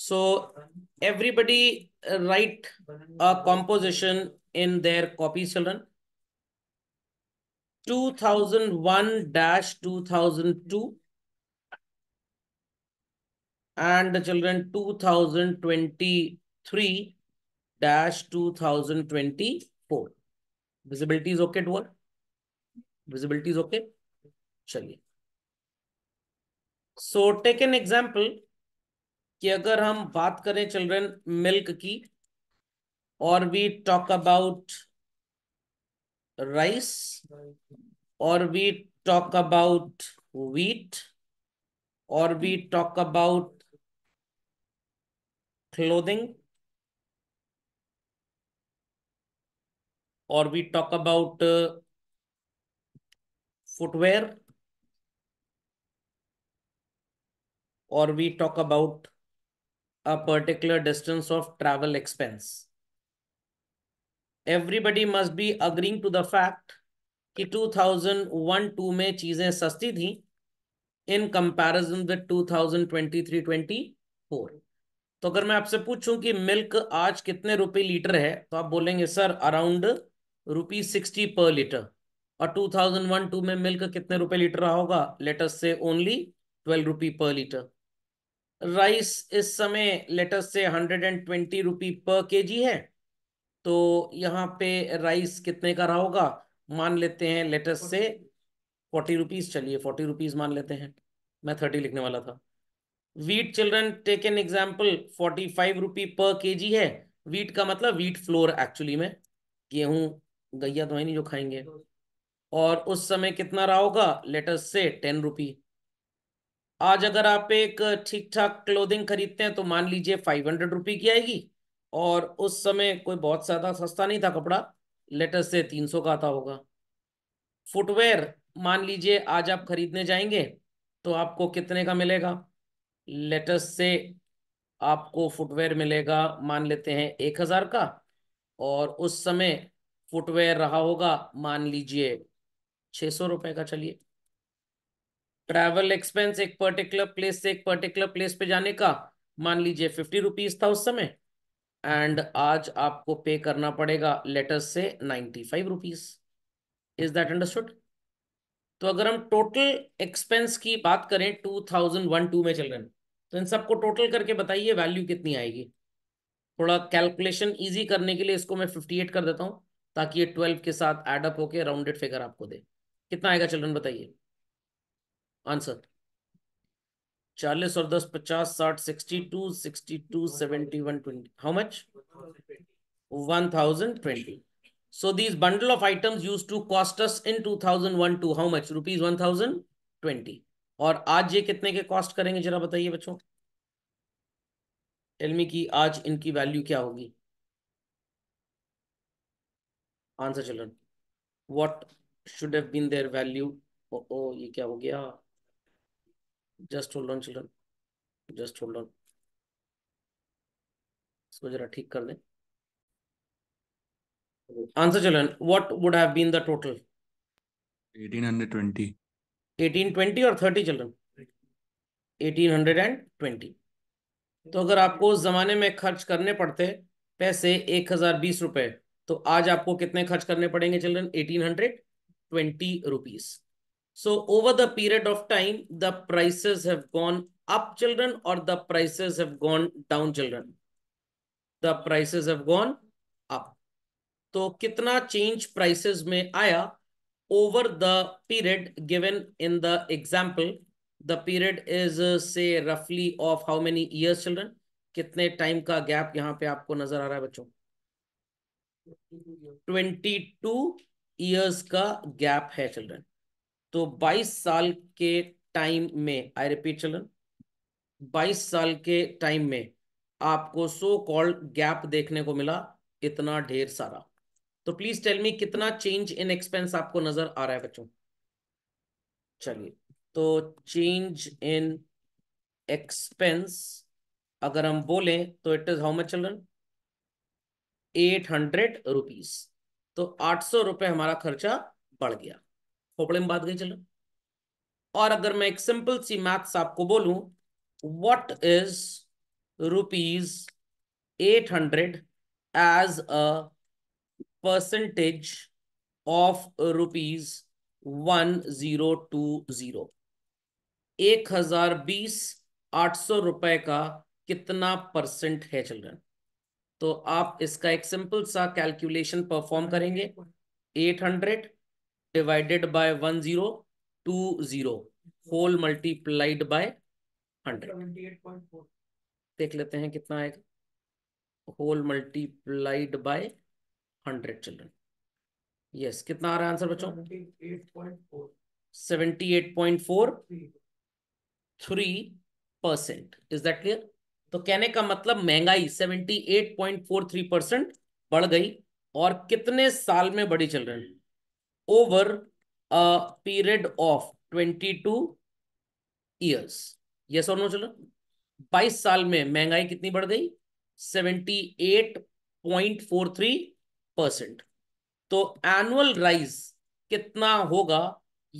So everybody uh, write a composition in their copy children. 2001-2002 and the children 2023 dash 2024 visibility is okay to work visibility is okay chaliye so take an example कि अगर हम बात करें children milk की और we talk about rice और we talk about wheat और we talk about clothing और वी टॉक अबाउट फुटवेयर और we talk about a particular distance of travel expense. Everybody must be agreeing to the fact ki 2001-2 mein cheeze sasti thi in comparison with 2023-24 तो अगर मैं आपसे पूछूं कि milk आज कितने रुपए लीटर है तो आप बोलेंगे sir around rupee sixty per litre और 2001-2 में मिल्क कितने रुपए लीटर रहा होगा लेटस से ओनली ट्वेल्व रुपी पर लीटर राइस इस समय let's say hundred and twenty rupee per K जी है तो यहाँ पे राइस कितने का रहा होगा मान लेते हैं लेटस से फोर्टी रुपीज चलिए फोर्टी रुपीज मान लेते हैं मैं थर्टी लिखने वाला था wheat children take an example forty five rupee per K जी है वीट का मतलब वीट फ्लोर एक्चुअली में गेहूं गैया तो है नहीं जो खाएंगे और उस समय कितना रहा होगा लेटस से टेन रुपी आज अगर आप एक ठीक ठाक क्लोथिंग खरीदते हैं तो मान लीजिए फाइव हंड्रेड रुपी की आएगी और उस समय कोई बहुत ज्यादा सस्ता नहीं था कपड़ा लेटर से तीन सौ का आता होगा फुटवेयर मान लीजिए आज आप खरीदने जाएंगे तो आपको कितने का मिलेगा लेटर से आपको फुटवेयर मिलेगा मान लेते हैं एक हजार का और उस समय फुटवेयर रहा होगा मान लीजिए छः सौ रुपये का चलिए ट्रैवल एक्सपेंस एक पर्टिकुलर प्लेस से एक पर्टिकुलर प्लेस पे जाने का मान लीजिए फिफ्टी रुपीज था उस समय एंड आज आपको पे करना पड़ेगा let's say ninety five rupees is that understood तो अगर हम टोटल एक्सपेंस की बात करें टू थाउजेंड वन टू में चिल्ड्रन तो इन सबको टोटल करके बताइए वैल्यू कितनी आएगी थोड़ा कैलकुलेशन इजी करने के लिए इसको मैं फिफ्टी एट कर देता हूँ ताकि ये ट्वेल्व के साथ एडअप होके राउंडेड फिगर आपको दे कितना आएगा चिल्ड्रन बताइए आंसर चालीस और दस पचास साठ sixty two sixty two seventy one twenty how much one thousand twenty so these bundle of items use to cost us in two thousand one two how much rupees one thousand twenty और आज ये कितने के cost करेंगे जरा बताइए बच्चों tell me की आज इनकी वैल्यू क्या होगी answer children what should have been their value ओ ये क्या हो गया just hold on children just hold on इसको जरा ठीक कर दें answer children what would have been the total 1820 1820 और 30 चिल्ड्रन 1820 तो अगर आपको उस जमाने में खर्च करने पड़ते पैसे एक हजार बीस रुपए तो आज आपको कितने खर्च करने पड़ेंगे children eighteen hundred twenty rupees So over the period of time, the prices have gone up children or the prices have gone down children? The prices have gone up. तो कितना चेंज प्राइसेस में आया over the period given in the example the period is say रफली of how many years children कितने time का gap यहाँ पे आपको नजर आ रहा है बच्चों ट्वेंटी टू ईयर्स का गैप है चिल्ड्रन तो 22 साल के टाइम में आई रिपीट चलन 22 साल के टाइम में आपको सो कॉल्ड गैप देखने को मिला इतना ढेर सारा तो प्लीज टेल मी कितना चेंज इन एक्सपेंस आपको नजर आ रहा है बच्चों चलिए तो चेंज इन एक्सपेंस अगर हम बोले तो it is how much children eight hundred rupees तो आठ सौ रुपए हमारा खर्चा बढ़ गया प्रॉब्लम बात गई चलो और अगर मैं एक सिंपल सी मैथ्स आपको बोलू what is rupees eight hundred as a percentage of rupees one zero two zero एक हजार बीस आठ सौ रुपए का कितना परसेंट है चिल्ड्रन तो आप इसका एक सिंपल सा कैलकुलेशन परफॉर्म करेंगे eight hundred divided by one zero two zero whole multiplied by hundred देख लेते हैं कितना आएगा whole multiplied by hundred children yes कितना आ रहा है आंसर बच्चों seventy eight point four three percent is that clear तो कहने का मतलब महंगाई seventy eight point four three percent बढ़ गई और कितने साल में बढ़ी children over a period of 22 years. Yes or no children? 22 साल में महंगाई कितनी बढ़ गई 78.43 परसेंट तो एनुअल राइज कितना होगा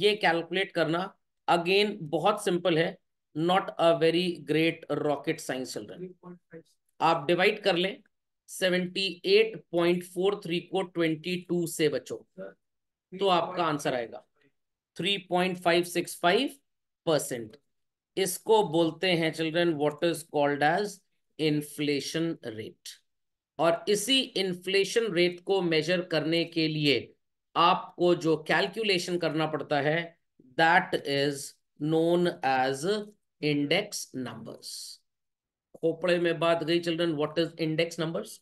ये कैलकुलेट करना अगेन बहुत सिंपल है not a very great rocket science children आप डिवाइड कर लें 78.43 को 22 से बचो तो आपका आंसर आएगा three point five six five percent इसको बोलते हैं children what is called as inflation rate और इसी इन्फ्लेशन रेट को मेजर करने के लिए आपको जो कैलकुलेशन करना पड़ता है that is known as index numbers खोपड़े में बात गई children what is index numbers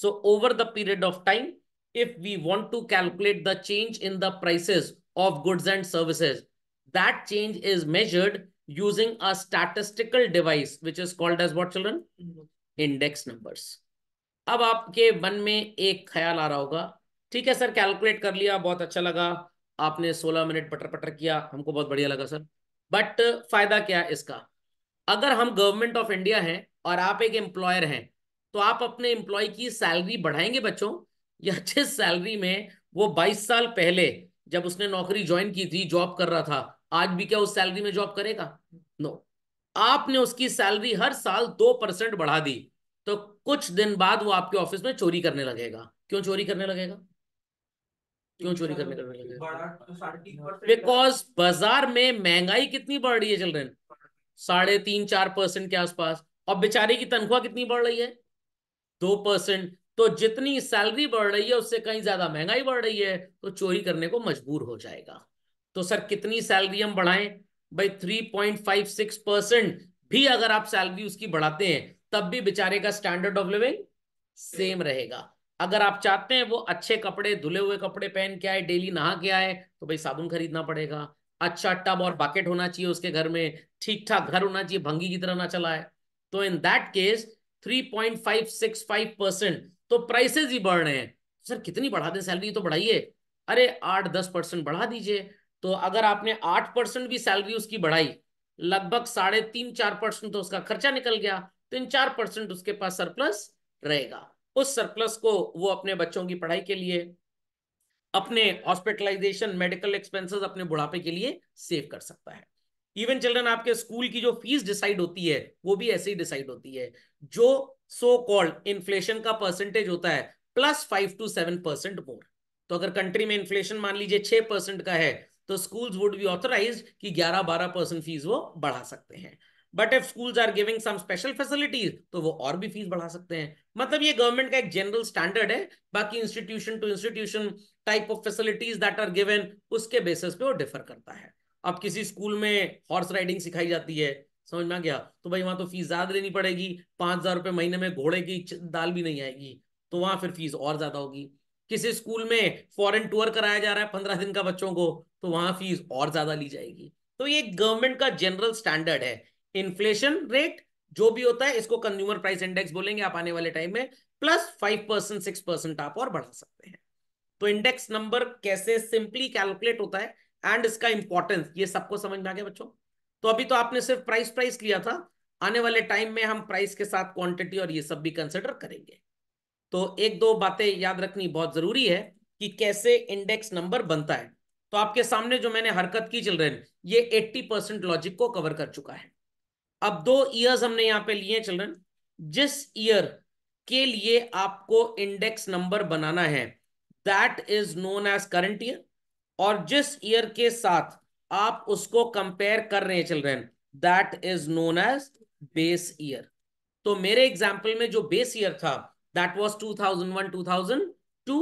so over the period of time if we want to calculate the change in the prices of goods and services, that change is measured using a statistical device, which is called as what children? Index numbers. अब आपके मन में एक ख्याल आ रहा होगा ठीक है सर कैलकुलेट कर लिया बहुत अच्छा लगा आपने 16 मिनट पटर पटर किया हमको बहुत बढ़िया लगा सर बट फायदा क्या है इसका अगर हम गवर्नमेंट ऑफ इंडिया हैं और आप एक एम्प्लॉयर हैं तो आप अपने एम्प्लॉय की सैलरी बढ़ाएंगे बच्चों या जिस सैलरी में वो 22 साल पहले जब उसने नौकरी ज्वाइन की थी जॉब कर रहा था आज भी क्या उस सैलरी में जॉब करेगा नो आपने उसकी सैलरी हर साल दो परसेंट बढ़ा दी तो कुछ दिन बाद वो आपके ऑफिस में चोरी करने लगेगा क्यों चोरी करने लगेगा क्यों चोरी करने लगेगा बिकॉज बाजार में महंगाई कितनी बढ़ रही है चिल्ड्रेन साढ़े तीन चार परसेंट के आसपास और बेचारे की तनख्वाह कितनी बढ़ रही है दो परसेंट तो जितनी सैलरी बढ़ रही है उससे कहीं ज्यादा महंगाई बढ़ रही है तो चोरी करने को मजबूर हो जाएगा तो सर कितनी सैलरी हम बढ़ाएं भाई three point five six percent भी अगर आप सैलरी उसकी बढ़ाते हैं तब भी बेचारे का स्टैंडर्ड ऑफ लिविंग सेम रहेगा अगर आप चाहते हैं वो अच्छे कपड़े धुले हुए कपड़े पहन के आए डेली नहा के आए तो भाई साबुन खरीदना पड़ेगा अच्छा टब और बाकेट होना चाहिए उसके घर में ठीक ठाक घर होना चाहिए भंगी की तरह ना चलाए तो इन दैट केस 3.565 परसेंट तो प्राइसेज ही बढ़ रहे हैं सर कितनी बढ़ा दें सैलरी तो बढ़ाइए अरे आठ दस परसेंट बढ़ा दीजिए तो अगर आपने आठ परसेंट भी सैलरी उसकी बढ़ाई लगभग साढ़े तीन चार परसेंट तो उसका खर्चा निकल गया तीन तो चार परसेंट उसके पास सरप्लस रहेगा उस सरप्लस को वो अपने बच्चों की पढ़ाई के लिए अपने हॉस्पिटलाइजेशन मेडिकल एक्सपेंसेस अपने बुढ़ापे के लिए सेव कर सकता है इवन चिल्ड्रन आपके स्कूल की जो फीस डिसाइड होती है वो भी ऐसे ही डिसाइड होती है जो सो कॉल्ड इन्फ्लेशन का परसेंटेज होता है plus five two seven percent more तो अगर कंट्री में इन्फ्लेशन मान लीजिए छह परसेंट का है तो स्कूल्स वुड बी ऑथराइज कि ग्यारह बारह परसेंट फीस वो बढ़ा सकते हैं but if schools are giving some special facilities तो वो और भी फीस बढ़ा सकते हैं मतलब ये गवर्नमेंट का एक जनरल स्टैंडर्ड है बाकी institution to institution type of facilities that are given उसके बेसिस पे वो डिफर करता है अब किसी स्कूल में हॉर्स राइडिंग सिखाई जाती है समझ में आ गया तो भाई वहां तो फीस ज्यादा देनी पड़ेगी पांच हजार रुपए महीने में घोड़े की दाल भी नहीं आएगी तो वहां फिर फीस और ज्यादा होगी किसी स्कूल में फॉरेन टूर कराया जा रहा है पंद्रह दिन का बच्चों को तो वहां फीस और ज्यादा ली जाएगी तो ये गवर्नमेंट का जनरल स्टैंडर्ड है इन्फ्लेशन रेट जो भी होता है इसको कंज्यूमर प्राइस इंडेक्स बोलेंगे आप आने वाले टाइम में plus five percent six percent आप और बढ़ा सकते हैं तो इंडेक्स नंबर कैसे सिंपली कैलकुलेट होता है एंड इसका इंपॉर्टेंस ये सबको समझ में आ गया बच्चों तो अभी तो आपने सिर्फ प्राइस प्राइस लिया था आने वाले टाइम में हम प्राइस के साथ क्वांटिटी और ये सब भी कंसिडर करेंगे तो एक दो बातें याद रखनी बहुत जरूरी है कि कैसे इंडेक्स नंबर बनता है तो आपके सामने जो मैंने हरकत की चल रही ये एट्टी परसेंट लॉजिक को कवर कर चुका है अब दो ईयर्स हमने यहाँ पे लिए चिल्ड्रन जिस ईयर के लिए आपको इंडेक्स नंबर बनाना है that is known as current year और जिस ईयर के साथ आप उसको कंपेयर कर रहे हैं children that is known as base year तो मेरे एग्जाम्पल में जो बेस ईयर था that was two thousand one two thousand two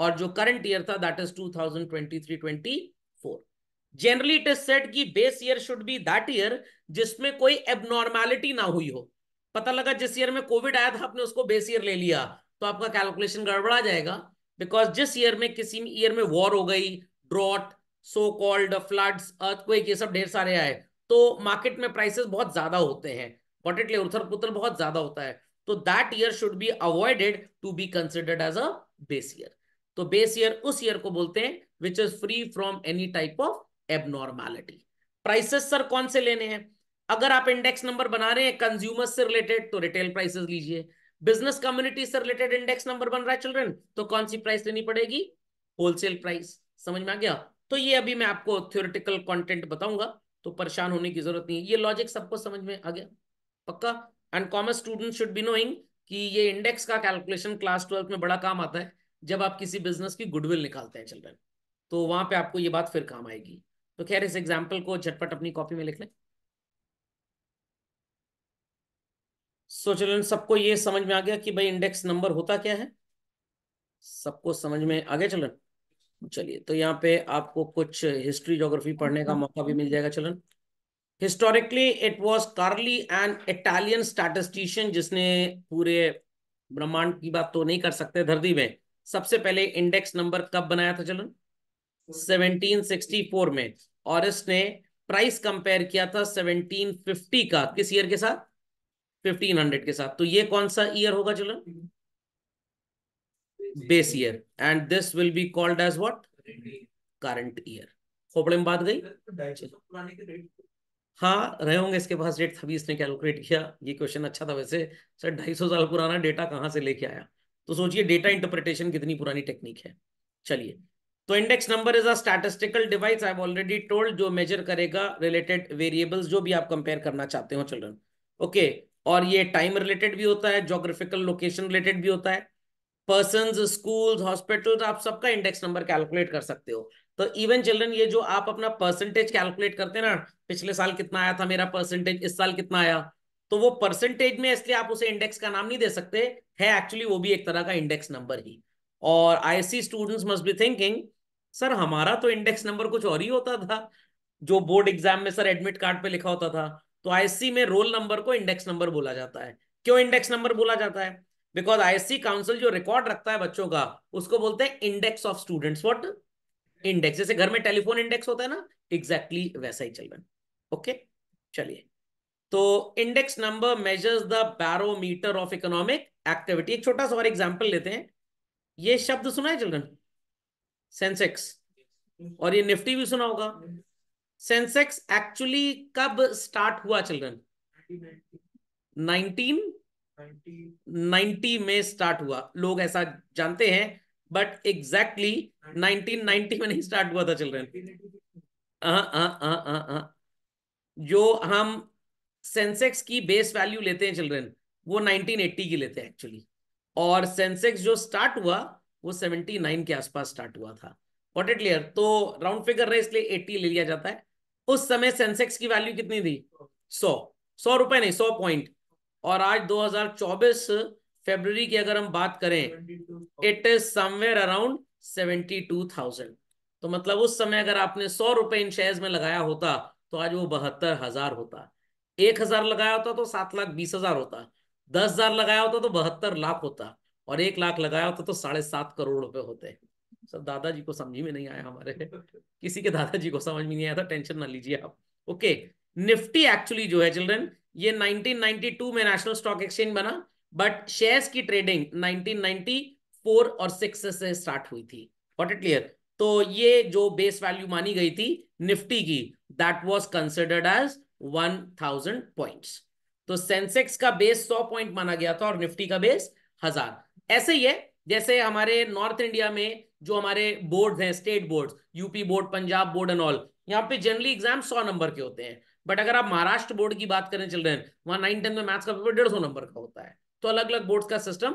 और जो करंट ईयर था that is two thousand twenty three twenty four generally it is set कि base year should be that year जिसमें कोई abnormality ना हुई हो पता लगा जिस ईयर में कोविड आया था आपने उसको बेस ईयर ले लिया तो आपका कैलकुलेशन गड़बड़ा जाएगा बिकॉज जिस ईयर में किसी ईयर में वॉर हो गई drought so called floods earthquake ये सब ढेर सारे आए तो मार्केट में प्राइसेस बहुत ज्यादा होते हैं वॉट इट उथल बहुत ज्यादा होता है तो that year should be avoided to be considered as a base year तो बेस ईयर उस ईयर को बोलते हैं which is free from any type of abnormality prices sir कौन से लेने हैं अगर आप इंडेक्स नंबर बना रहे हैं कंज्यूमर से रिलेटेड तो रिटेल प्राइसेस लीजिए बिजनेस कम्युनिटी से रिलेटेड इंडेक्स नंबर बन रहा है चिल्ड्रन तो कौन सी प्राइस लेनी पड़ेगी होलसेल प्राइस समझ में आ गया तो ये अभी मैं आपको थियोरिटिकल कंटेंट बताऊंगा तो परेशान होने की जरूरत नहीं ये लॉजिक सबको समझ में आ गया पक्का and commerce student should be knowing कि ये इंडेक्स का कैलकुलेशन क्लास ट्वेल्थ में बड़ा काम आता है जब आप किसी बिजनेस की गुडविल निकालते हैं चिल्ड्रेन तो वहां पे आपको ये बात फिर काम आएगी तो खैर इस एग्जाम्पल को झटपट अपनी कॉपी में लिख लें सो चिल्ड्रेन सबको ये समझ में आ गया कि भाई इंडेक्स नंबर होता क्या है सबको समझ में आ गया चिल्ड्रेन चलिए तो यहाँ पे आपको कुछ हिस्ट्री जोग्राफी पढ़ने का अच्छा। मौका भी मिल जाएगा चलन historically it was Carli and Italian statistician जिसने पूरे ब्रह्मांड की बात तो नहीं कर सकते धरती में सबसे पहले इंडेक्स नंबर कब बनाया था चलन 1764 में और इसने प्राइस कंपेयर किया था 1750 का किस ईयर के साथ 1500 के साथ तो ये कौन सा ईयर होगा चलन hmm. Base year and this will be called as what? Current year problem बात गई हाँ रहे होंगे इसके पास डेट था इसने कैलकुलेट किया ये क्वेश्चन अच्छा था वैसे सर ढाई सौ साल पुराना डेटा कहाँ से लेके आया तो सोचिए डेटा इंटरप्रिटेशन कितनी पुरानी टेक्निक है चलिए तो index number is a statistical device I already told जो मेजर करेगा रिलेटेड वेरिएबल्स जो भी आप कंपेयर करना चाहते हो चिल्ड्रन ओके okay. और ये टाइम रिलेटेड भी होता है जोग्राफिकल लोकेशन रिलेटेड भी होता है पर्सन स्कूल हॉस्पिटल आप सबका इंडेक्स नंबर कैलकुलेट कर सकते हो तो इवन चिल्ड्रन ये जो आप अपना परसेंटेज कैलकुलेट करते हैं ना पिछले साल कितना आया था मेरा परसेंटेज इस साल कितना आया तो वो परसेंटेज में इसलिए आप उसे इंडेक्स का नाम नहीं दे सकते है एक्चुअली वो भी एक तरह का इंडेक्स नंबर ही और see students must be thinking sir हमारा तो इंडेक्स नंबर कुछ और ही होता था जो बोर्ड एग्जाम में सर एडमिट कार्ड पे लिखा होता था तो आईएससी में रोल नंबर को इंडेक्स नंबर बोला जाता है क्यों इंडेक्स नंबर बोला जाता है बिकॉज आईएससी काउंसिल जो रिकॉर्ड रखता है बच्चों का उसको बोलते हैं index of students what index जैसे घर में टेलीफोन इंडेक्स होता है ना एग्जैक्टली exactly वैसा ही चिल्ड्रन ओके चलिए तो index number measures the barometer of economic activity एक छोटा सा और एग्जाम्पल लेते हैं ये शब्द सुना है चिल्ड्रन सेंसेक्स और ये निफ्टी भी सुना होगा सेंसेक्स एक्चुअली कब स्टार्ट हुआ चिल्ड्रन नाइनटीन नाइन्टी में स्टार्ट हुआ लोग ऐसा जानते हैं बट एग्जैक्टली नाइनटीन नाइनटी में नहीं स्टार्ट हुआ था चिल्ड्रेन हाँ, हाँ, हाँ, जो हम सेंसेक्स की बेस वैल्यू लेते हैं चिल्ड्रेन वो 1980 की लेते हैं एक्चुअली और सेंसेक्स जो स्टार्ट हुआ वो 79 के आसपास स्टार्ट हुआ था वॉट इट क्लियर तो राउंड फिगर रहे इसलिए 80 ले लिया जाता है उस समय सेंसेक्स की वैल्यू कितनी थी 100 सौ रुपए नहीं 100 पॉइंट और आज 2024 फरवरी की अगर हम बात करें it is somewhere around seventy two thousand तो मतलब उस समय अगर आपने सौ रुपए इन शेयर्स में लगाया होता तो आज वो बहत्तर हजार होता एक हजार लगाया होता तो सात लाख बीस हजार होता दस हजार लगाया होता तो बहत्तर लाख होता और एक लाख लगाया होता तो साढ़े सात करोड़ रुपए होते सब दादाजी को समझ में नहीं आया हमारे किसी के दादाजी को समझ में नहीं आया था टेंशन ना लीजिए आप ओके निफ्टी एक्चुअली जो है चिल्ड्रेन ये 1992 में नेशनल स्टॉक एक्सचेंज बना बट शेयर्स की ट्रेडिंग 1994 और सिक्स से स्टार्ट हुई थी वॉट इट क्लियर तो ये जो बेस वैल्यू मानी गई थी निफ्टी की that was considered as 1000 points तो सेंसेक्स का बेस 100 पॉइंट माना गया था और निफ्टी का बेस हजार ऐसे ही है जैसे हमारे नॉर्थ इंडिया में जो हमारे बोर्ड हैं state board UP board Punjab board and all यहाँ पे जनरली एग्जाम सौ नंबर के होते हैं बट अगर आप महाराष्ट्र बोर्ड की बात करें चिल्ड्रेन वहां नाइन टेंथ में मैथ्स का पेपर डेढ़ नंबर का होता है तो अलग अलग बोर्ड का सिस्टम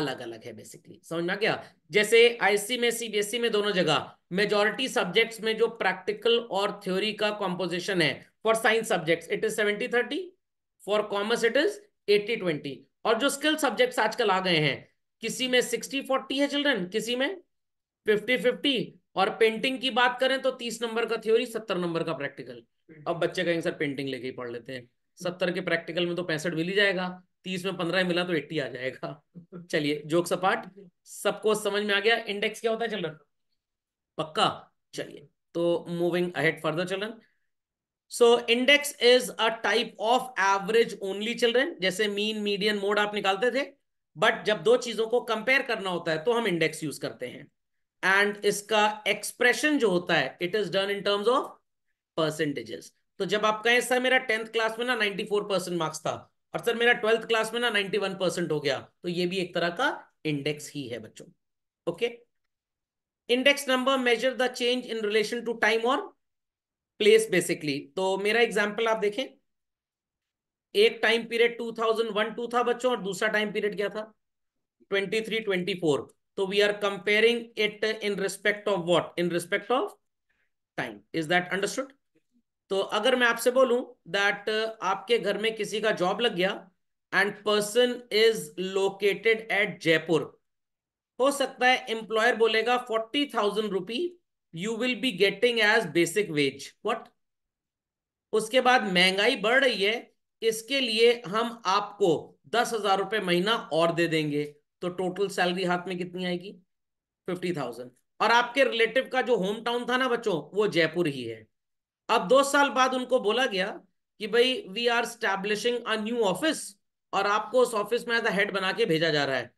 अलग अलग है बेसिकली समझ में क्या जैसे आईसी में सीबीएसई e में दोनों जगह मेजोरिटी सब्जेक्ट्स में जो प्रैक्टिकल और थ्योरी का कॉम्पोजिशन है for science subjects it is seventy thirty for commerce it is eighty twenty और जो स्किल सब्जेक्ट्स आजकल आ गए हैं किसी में सिक्सटी फोर्टी है चिल्ड्रन किसी में फिफ्टी फिफ्टी और पेंटिंग की बात करें तो तीस नंबर का थ्योरी सत्तर नंबर का प्रैक्टिकल अब बच्चे कहेंगे सर पेंटिंग लेके ही पढ़ लेते हैं सत्तर के प्रैक्टिकल में तो पैंसठ मिल ही जाएगा तीस में पंद्रह मिला तो एट्टी आ जाएगा चलिए जोक सपाट सबको समझ में आ गया इंडेक्स क्या होता है चलन पक्का चलिए तो मूविंग अहेड फर्दर चलन so index is a type of average only children जैसे मीन मीडियन मोड आप निकालते थे बट जब दो चीजों को कंपेयर करना होता है तो हम इंडेक्स यूज करते हैं एंड इसका एक्सप्रेशन जो होता है it is done in terms of percentages तो जब आप कहें सर मेरा टेंथ क्लास में ना नाइन्टी फोर परसेंट मार्क्स था और सर मेरा ट्वेल्थ क्लास में ना नाइन्टी वन परसेंट हो गया तो ये भी एक तरह का इंडेक्स ही है बच्चों okay index number measure the change in relation to time और प्लेस बेसिकली तो मेरा एग्जाम्पल आप देखें एक टाइम पीरियड वन टू था बच्चों और दूसरा टाइम पीरियड क्या था ट्वेंटी थ्री ट्वेंटी फोर तो we are comparing it in respect of what in respect of time is that understood तो अगर मैं आपसे बोलूं दैट uh, आपके घर में किसी का जॉब लग गया and person is located at Jaipur हो सकता है एम्प्लॉयर बोलेगा forty thousand rupee you will be getting as basic wage what उसके बाद महंगाई बढ़ रही है इसके लिए हम आपको दस हजार रुपए महीना और दे देंगे तो टोटल सैलरी हाथ में कितनी आएगी फिफ्टी थाउजेंड और आपके रिलेटिव का जो होम टाउन था ना बच्चों वो जयपुर ही है अब दो साल बाद उनको बोला गया कि भाई we are establishing a new office और आपको उस ऑफिस में एज अ हेड बना के भेजा जा रहा है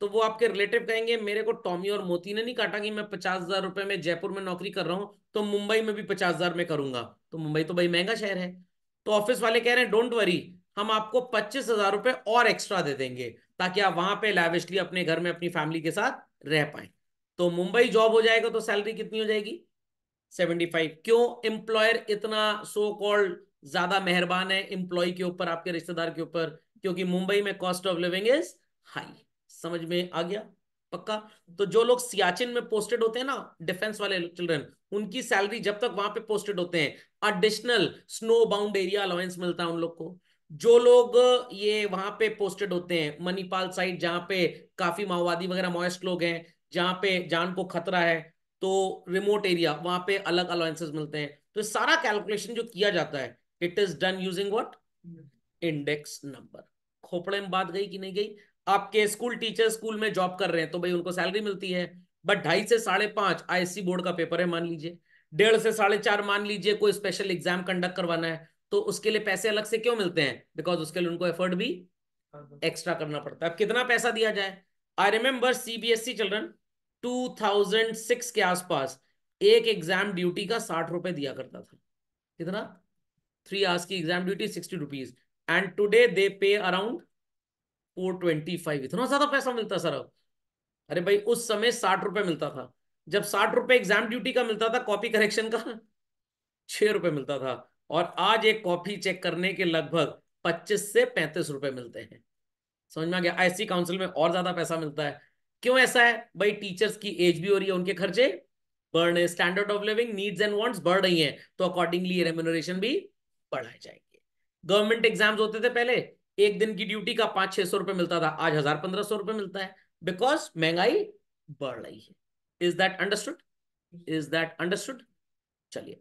तो वो आपके रिलेटिव कहेंगे मेरे को टॉमी और मोती ने नहीं काटा कि मैं पचास हजार रुपए में जयपुर में नौकरी कर रहा हूँ तो मुंबई में भी पचास हजार में करूंगा तो मुंबई तो भाई महंगा शहर है तो ऑफिस वाले कह रहे हैं डोंट वरी हम आपको पच्चीस हजार रुपए और एक्स्ट्रा दे देंगे ताकि आप वहां पे लैविशली अपने घर में अपनी फैमिली के साथ रह पाए तो मुंबई जॉब हो जाएगा तो सैलरी कितनी हो जाएगी 75 क्यों एम्प्लॉयर इतना सो कॉल्ड ज्यादा मेहरबान है एम्प्लॉय के ऊपर आपके रिश्तेदार के ऊपर क्योंकि मुंबई में cost of living is high समझ में आ गया पक्का तो जो लोग सियाचिन में पोस्टेड होते हैं ना डिफेंस वाले चिल्ड्रन उनकी सैलरी जब तक वहां पे पोस्टेड होते हैं additional snow bound area allowance मिलता है उन लोग को जो लोग ये वहां पे पोस्टेड होते हैं मणिपाल साइड जहां पे काफी माओवादी वगैरह मोएस्ट लोग हैं जहां पे जान को खतरा है तो रिमोट एरिया वहां पे अलग अलाउंसेस मिलते हैं तो सारा कैलकुलेशन जो किया जाता है it is done using what index number खोपड़े में बात गई कि नहीं गई आपके स्कूल टीचर स्कूल में जॉब कर रहे हैं तो भाई उनको सैलरी मिलती है बट ढाई से साढ़े पांच आईएससी बोर्ड का पेपर है मान लीजिए डेढ़ से साढ़े चार मान लीजिए कोई स्पेशल एग्जाम कंडक्ट करवाना है तो उसके लिए पैसे अलग से क्यों मिलते हैं बिकॉज उसके लिए उनको एफर्ट भी एक्स्ट्रा हाँ, हाँ। करना पड़ता है अब कितना पैसा दिया जाए आई रिमेम्बर सीबीएसई चिल्ड्रन 2006 के आसपास एक एग्जाम ड्यूटी का साठ रुपए दिया करता था कितना थ्री आवर्स की exam duty sixty rupees and today they pay around four twenty five इतना ज्यादा पैसा मिलता सर अब अरे भाई उस समय साठ रुपए मिलता था जब साठ रुपए एग्जाम ड्यूटी का मिलता था कॉपी करेक्शन का छह रुपए मिलता था और आज एक कॉपी चेक करने के लगभग पच्चीस से पैंतीस रुपए मिलते हैं समझ में आ गया आईसी काउंसिल में और ज्यादा पैसा मिलता है क्यों ऐसा है भाई टीचर्स की एज भी हो रही है उनके खर्चे बढ़ रहे standard of living needs and wants बढ़ रही है तो अकॉर्डिंगली रेम्यूनरेशन भी बढ़ाए जाएंगे गवर्नमेंट एग्जाम्स होते थे पहले एक दिन की ड्यूटी का पांच छह सौ रुपए मिलता था आज हजार पंद्रह सौ रुपए मिलता है बिकॉज महंगाई बढ़ रही है is that understood is that understood चलिए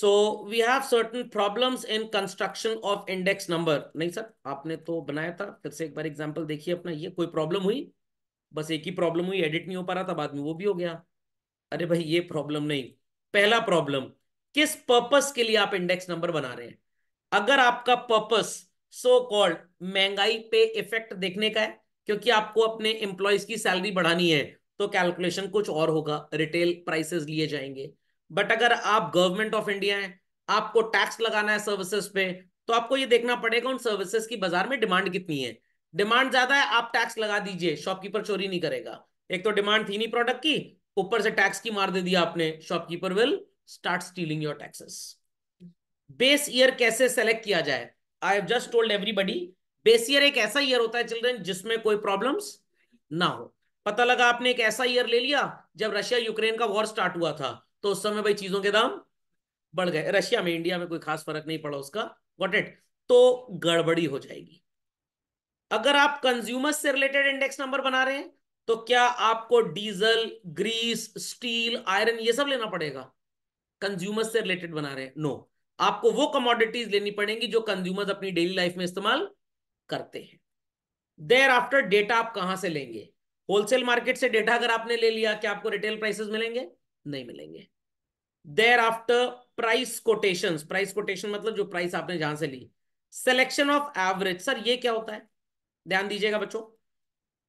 so we have certain problem in construction of index number नहीं सर आपने तो बनाया था फिर से एक बार एग्जाम्पल देखिए अपना ये कोई प्रॉब्लम हुई बस एक ही प्रॉब्लम हुई एडिट नहीं हो पा रहा था बाद में वो भी हो गया अरे भाई ये प्रॉब्लम नहीं पहला प्रॉब्लम किस पर्पस के लिए आप इंडेक्स नंबर बना रहे हैं अगर आपका पर्पस सो कॉल्ड महंगाई पे इफेक्ट देखने का है क्योंकि आपको अपने एम्प्लॉयज की सैलरी बढ़ानी है तो कैलकुलेशन कुछ और होगा रिटेल प्राइसेस लिए जाएंगे बट अगर आप गवर्नमेंट ऑफ इंडिया हैं आपको टैक्स लगाना है सर्विसेज पे तो आपको ये देखना पड़ेगा उन सर्विसेज की बाजार में डिमांड कितनी है डिमांड ज्यादा है आप टैक्स लगा दीजिए शॉपकीपर चोरी नहीं करेगा एक तो डिमांड थी नहीं प्रोडक्ट की ऊपर से टैक्स की मार दे दिया आपने shopkeeper will start stealing your taxes base year कैसे सेलेक्ट किया जाए I have just told everybody base year एक ऐसा ईयर होता है चिल्ड्रन जिसमें कोई प्रॉब्लम्स ना हो पता लगा आपने एक ऐसा ईयर ले लिया जब रशिया यूक्रेन का वॉर स्टार्ट हुआ था तो उस समय भाई चीजों के दाम बढ़ गए रशिया में इंडिया में कोई खास फर्क नहीं पड़ा उसका वॉट इट तो गड़बड़ी हो जाएगी अगर आप कंज्यूमर से रिलेटेड इंडेक्स नंबर बना रहे हैं तो क्या आपको डीजल ग्रीस स्टील आयरन ये सब लेना पड़ेगा कंज्यूमर से रिलेटेड बना रहे हैं नो no. आपको वो कमोडिटीज लेनी पड़ेंगी जो कंज्यूमर अपनी डेली लाइफ में इस्तेमाल करते हैं देर आफ्टर डेटा आप कहां से लेंगे होलसेल मार्केट से डेटा अगर आपने ले लिया क्या आपको रिटेल प्राइसेस मिलेंगे नहीं मिलेंगे thereafter price quotation price quotation मतलब जो प्राइस आपने जहां से ली सिलेक्शन ऑफ एवरेज सर ये क्या होता है ध्यान दीजिएगा बच्चों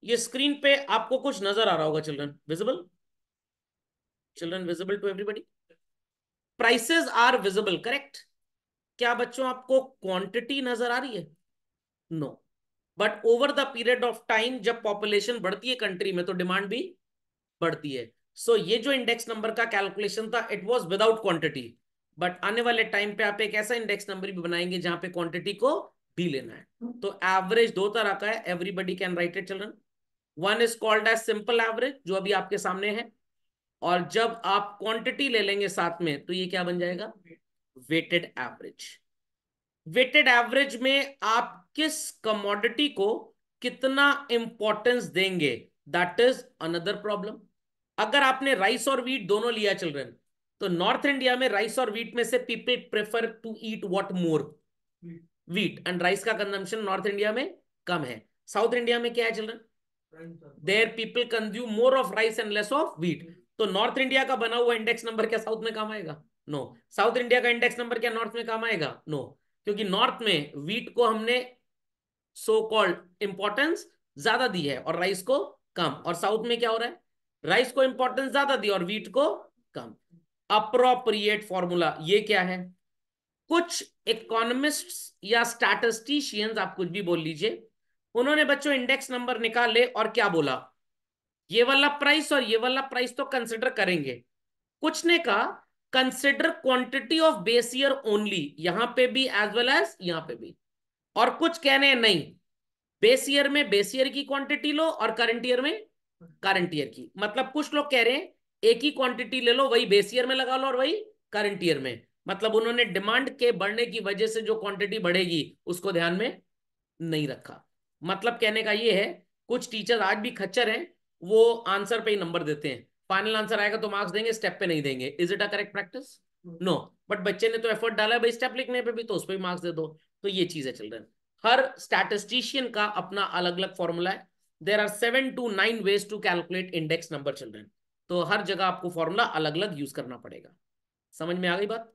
ये स्क्रीन पे आपको कुछ नजर आ रहा होगा children visible children visible to everybody prices are visible correct क्या बच्चों आपको क्वांटिटी नजर आ रही है no but over the period of time जब पॉपुलेशन बढ़ती है कंट्री में तो डिमांड भी बढ़ती है सो so, ये जो इंडेक्स नंबर का कैलकुलेशन था it was without quantity but आने वाले टाइम पे आप एक ऐसा इंडेक्स नंबर भी बनाएंगे जहां पे क्वांटिटी को भी लेना है तो एवरेज दो तरह का है everybody can write it children one is called as simple average जो अभी आपके सामने है और जब आप क्वांटिटी ले लेंगे साथ में तो ये क्या बन जाएगा वेटेड एवरेज वेटेड एवरेज में आप किस कमोडिटी को कितना इंपॉर्टेंस देंगे दैट इज अनदर प्रॉब्लम अगर आपने राइस और वीट दोनों लिया चिल्ड्रन तो नॉर्थ इंडिया में राइस और वीट में से people prefer to eat what more wheat and rice का कंजम्पन नॉर्थ इंडिया में कम है साउथ इंडिया में क्या है children there people consume more of rice and less of wheat तो नॉर्थ इंडिया का बना हुआ इंडेक्स नंबर क्या साउथ में काम आएगा नो साउथ इंडिया का इंडेक्स नंबर क्या नॉर्थ में काम आएगा नो no. क्योंकि नॉर्थ में वीट को हमने सो कॉल्ड इंपॉर्टेंस ज्यादा दी है और राइस को कम और साउथ में क्या हो रहा है राइस को इंपॉर्टेंस ज्यादा दी और वीट को कम अप्रोप्रिएट फॉर्मूला ये क्या है कुछ इकोनॉमिस्ट्स या स्टैटिस्टिशियंस आप कुछ भी बोल लीजिए उन्होंने बच्चों इंडेक्स नंबर निकाले और क्या बोला ये वाला प्राइस और ये वाला प्राइस तो कंसिडर करेंगे कुछ ने कहा consider quantity of base year only यहां पे भी एज वेल एज यहां पे भी और कुछ कहने नहीं बेस ईयर में बेस ईयर की क्वांटिटी लो और करंट ईयर में करंट ईयर की मतलब कुछ लोग कह रहे हैं एक ही क्वांटिटी ले लो वही बेस ईयर में लगा लो और वही करंट ईयर में मतलब उन्होंने डिमांड के बढ़ने की वजह से जो क्वांटिटी बढ़ेगी उसको ध्यान में नहीं रखा मतलब कहने का ये है कुछ टीचर आज भी खच्चर हैं वो आंसर पे ही नंबर देते हैं फाइनल आंसर आएगा तो मार्क्स देंगे स्टेप पे नहीं देंगे is it a correct practice no but बच्चे ने तो एफर्ट डाला है भाई स्टेप लिखने पर भी तो उस पर भी मार्क्स दे दो तो ये चीजें चल रही हर स्टैटिस्टिशियन का अपना अलग अलग फॉर्मूला है there are seven two nine ways to calculate index number children तो हर जगह आपको फॉर्मूला अलग अलग यूज करना पड़ेगा समझ में आ गई बात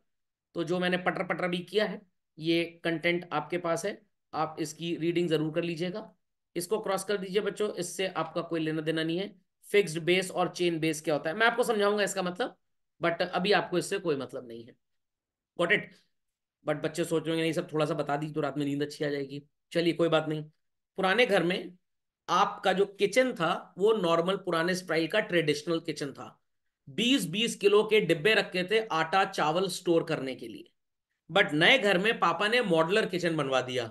तो जो मैंने पटर पटर भी किया है ये कंटेंट आपके पास है आप इसकी रीडिंग ज़रूर कर लीजिएगा इसको क्रॉस कर दीजिए बच्चों इससे आपका कोई लेना देना नहीं है फिक्स्ड बेस और चेन बेस क्या होता है मैं आपको समझाऊंगा इसका मतलब बट अभी आपको इससे कोई मतलब नहीं है गॉट इट बट बच्चे सोच रहे नहीं सब थोड़ा सा बता दी तो रात में नींद अच्छी आ जाएगी चलिए कोई बात नहीं पुराने घर में आपका जो किचन था वो नॉर्मल पुराने स्टाइल का ट्रेडिशनल किचन था बीस बीस किलो के डिब्बे रखे थे आटा चावल स्टोर करने के लिए बट नए घर में पापा ने मॉडलर किचन बनवा दिया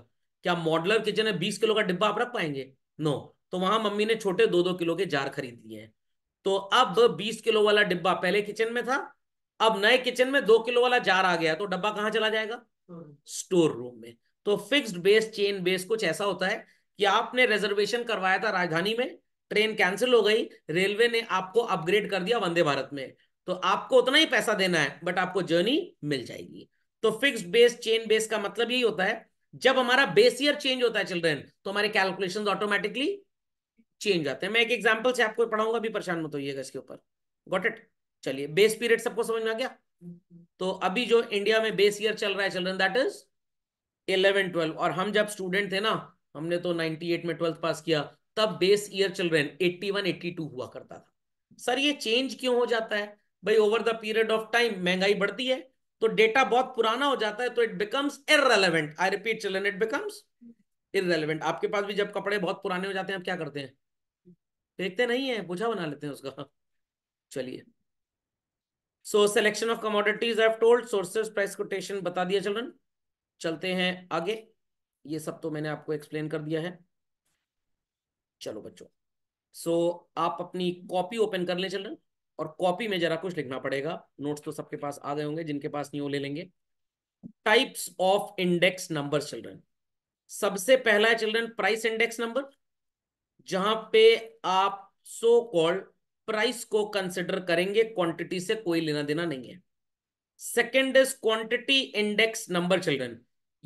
क्या मॉडलर किचन में बीस किलो का डिब्बा आप रख पाएंगे नो तो वहां मम्मी ने छोटे दो दो किलो के जार खरीद लिए हैं तो अब बीस किलो वाला डिब्बा पहले किचन में था अब नए किचन में दो किलो वाला जार आ गया तो डब्बा कहाँ चला जाएगा स्टोर रूम में तो फिक्स्ड बेस चेन बेस कुछ ऐसा होता है कि आपने रिजर्वेशन करवाया था राजधानी में ट्रेन कैंसिल हो गई रेलवे ने आपको अपग्रेड कर दिया वंदे भारत में तो आपको उतना ही पैसा देना है बट आपको जर्नी मिल जाएगी तो फिक्स बेस चेन बेस का मतलब यही होता है जब हमारा बेस ईयर चेंज होता है चिल्ड्रेन तो हमारे कैलकुलेशन ऑटोमेटिकली चेंज आते हैं मैं एक एग्जाम्पल से आपको पढ़ाऊंगा भी परेशान मत होइएगा इसके ऊपर गॉट इट चलिए बेस पीरियड सबको समझ में आ गया तो अभी जो इंडिया में बेस ईयर चल रहा है children that is eleven twelve और हम जब स्टूडेंट थे ना हमने तो 98 में ट्वेल्थ पास किया तब बेस ईयर चिल्ड्रेन 81 82 हुआ करता था सर ये चेंज क्यों हो जाता है भाई over the period of time महंगाई बढ़ती है तो डेटा बहुत पुराना हो जाता है तो it becomes irrelevant I repeat children it becomes irrelevant आपके पास भी जब कपड़े बहुत पुराने हो जाते हैं आप क्या करते हैं देखते नहीं है बुझा बना लेते हैं उसका चलिए so selection of commodities have told sources price quotation बता दिया चिल्ड्रन चलते हैं आगे ये सब तो मैंने आपको एक्सप्लेन कर दिया है चलो बच्चों सो so, आप अपनी कॉपी ओपन कर ले चिल्ड्रन और कॉपी में जरा कुछ लिखना पड़ेगा नोट्स तो सबके पास आ गए होंगे जिनके पास नहीं वो ले लेंगे types of index number children सबसे पहला है चिल्ड्रन प्राइस इंडेक्स नंबर जहां पे आप सो कॉल्ड प्राइस को कंसिडर करेंगे क्वांटिटी से कोई लेना देना नहीं है second is quantity index number children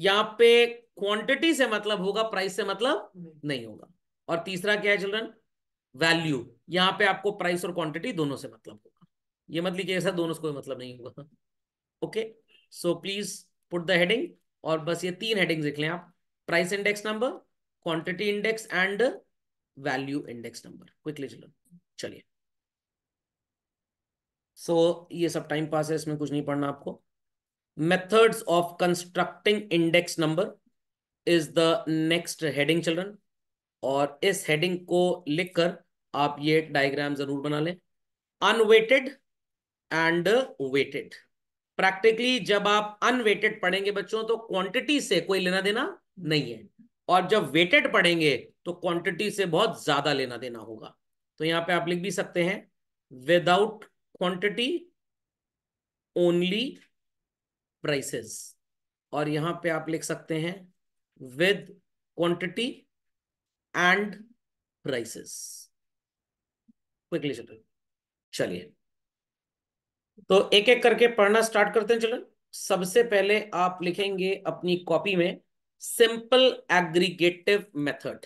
यहां पे क्वांटिटी से मतलब होगा प्राइस से मतलब नहीं होगा और तीसरा क्या है चिल्ड्रन वैल्यू यहाँ पे आपको प्राइस और क्वांटिटी दोनों से मतलब होगा ये मत लीजिए ऐसा दोनों से कोई मतलब नहीं होगा okay so please put the heading और बस ये तीन हेडिंग लिख लें आप price index number quantity index and value index number quickly children चलिए सो so, ये सब टाइम पास है इसमें कुछ नहीं पढ़ना आपको methods of constructing index number is the next heading children और इस हेडिंग को लिखकर आप ये डायग्राम जरूर बना लें अनवेटेड एंड वेटेड प्रैक्टिकली जब आप अनवेटेड पढ़ेंगे बच्चों तो क्वांटिटी से कोई लेना देना नहीं है और जब वेटेड पढ़ेंगे तो क्वांटिटी से बहुत ज्यादा लेना देना होगा तो यहां पे आप लिख भी सकते हैं विदाउट क्वांटिटी ओनली प्राइसेस और यहां पे आप लिख सकते हैं with quantity and prices quickly चलो चलिए तो एक एक करके पढ़ना स्टार्ट करते हैं चलो सबसे पहले आप लिखेंगे अपनी कॉपी में सिंपल एग्रीगेटिव मेथड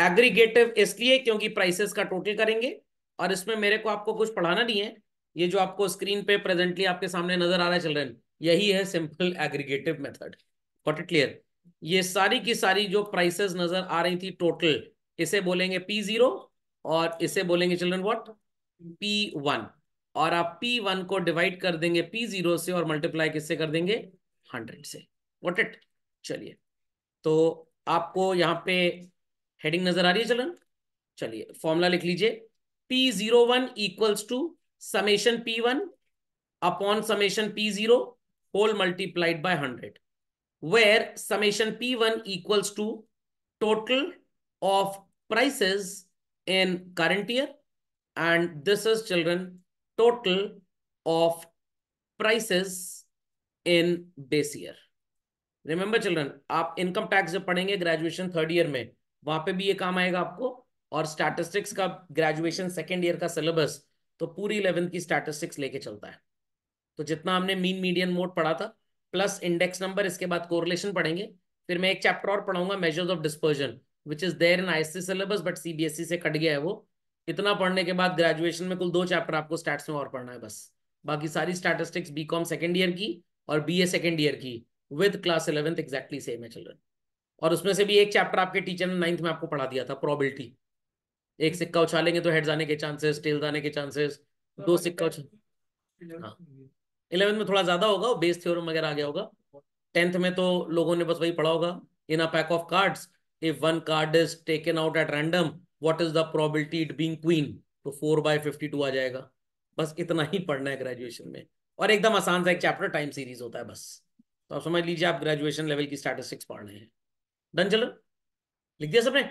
एग्रीगेटिव इसलिए क्योंकि प्राइसेस का टोटल करेंगे और इसमें मेरे को आपको कुछ पढ़ाना नहीं है ये जो आपको स्क्रीन पे प्रेजेंटली आपके सामने नजर आ रहा है चिल्ड्रन यही है simple aggregative method what it clear ये सारी की सारी जो प्राइसेस नजर आ रही थी टोटल इसे बोलेंगे पी जीरो और इसे बोलेंगे चिल्ड्रन व्हाट पी वन और आप पी वन को डिवाइड कर देंगे पी जीरो से और मल्टीप्लाई किससे कर देंगे हंड्रेड से वॉट इट चलिए तो आपको यहाँ पे हेडिंग नजर आ रही है चलन चलिए फॉर्मूला लिख लीजिए P zero one equals to summation P one upon summation P zero whole multiplied by hundred where summation P1 equals to total of prices in current year. And this is children, total of prices in base year. Remember children, आप income tax जब पढ़ेंगे graduation third year में वहां पे भी ये काम आएगा आपको और स्टैटिस्टिक्स का ग्रेजुएशन सेकेंड ईयर का सिलेबस तो पूरी इलेवेंथ की स्टैटिस्टिक्स लेके चलता है तो जितना हमने मीन मीडियन मोड पढ़ा था प्लस इंडेक्स नंबर इसके बाद कोरिलेशन पढ़ेंगे फिर मैं एक चैप्टर और पढ़ाऊंगा measures of dispersion which is there in ISC syllabus but CBSE से कट गया है वो इतना पढ़ने के बाद ग्रेजुएशन में कुल दो चैप्टर आपको स्टैट्स में और पढ़ना है बस बाकी सारी स्टैटिस्टिक्स बीकॉम सेकंड ईयर की और बी ए सेकेंड ईयर की with class eleventh exactly same है चिल्ड्रन और उसमें से भी एक चैप्टर आपके टीचर ने नाइन्थ में आपको पढ़ा दिया था प्रॉबिलिटी एक सिक्का उछालेंगे तो हेड जाने के चांसेस टेल जाने के चांसेस दो सिक्का उछाल हाँ इलेवेंथ में थोड़ा ज्यादा होगा बेस थ्योरम वगैरह आ गया होगा टेंथ में तो लोगों ने बस वही पढ़ा होगा in a pack of cards if one card is taken out at random what is the probability it being queen तो फोर बाय फिफ्टी टू आ जाएगा बस इतना ही पढ़ना है ग्रेजुएशन में और एकदम आसान सा एक चैप्टर टाइम सीरीज होता है बस तो आप समझ लीजिए आप ग्रेजुएशन लेवल की स्टैटिस्टिक्स पढ़ रहे हैं डन चलो लिख दिया सबने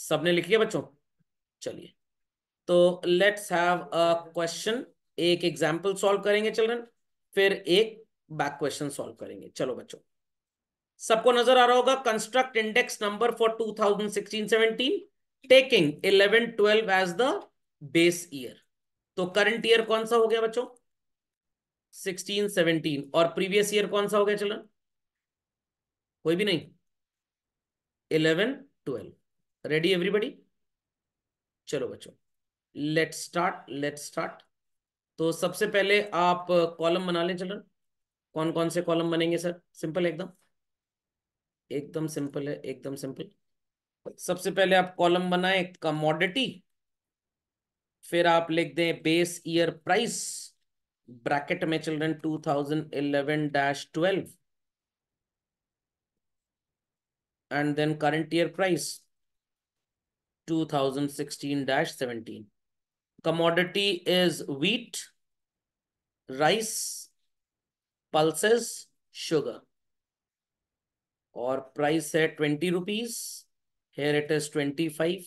सबने लिख लिया बच्चों चलिए तो लेट्स हैव अ क्वेश्चन एक एग्जाम्पल सॉल्व करेंगे चिल्ड्रन फिर एक बैक क्वेश्चन सॉल्व करेंगे चलो बच्चों सबको नजर आ रहा होगा construct index number for 2016-17 taking 11-12 as the base year तो करंट ईयर कौन सा हो गया बच्चों 16-17 और प्रीवियस ईयर कौन सा हो गया चिल्ड्रन कोई भी नहीं 11-12 रेडी एवरीबडी चलो बच्चों लेट स्टार्ट लेट स्टार्ट तो सबसे पहले आप कॉलम बना लें चिल्ड्रन कौन कौन से कॉलम बनेंगे सर सिंपल एकदम एकदम सिंपल है एकदम सिंपल सबसे पहले आप कॉलम बनाए कमोडिटी फिर आप लिख दें बेस ईयर प्राइस ब्रैकेट में children 2011-12 and then current year price 2016-17 commodity is wheat, rice, pulses, sugar. और प्राइस है twenty rupees here it is twenty five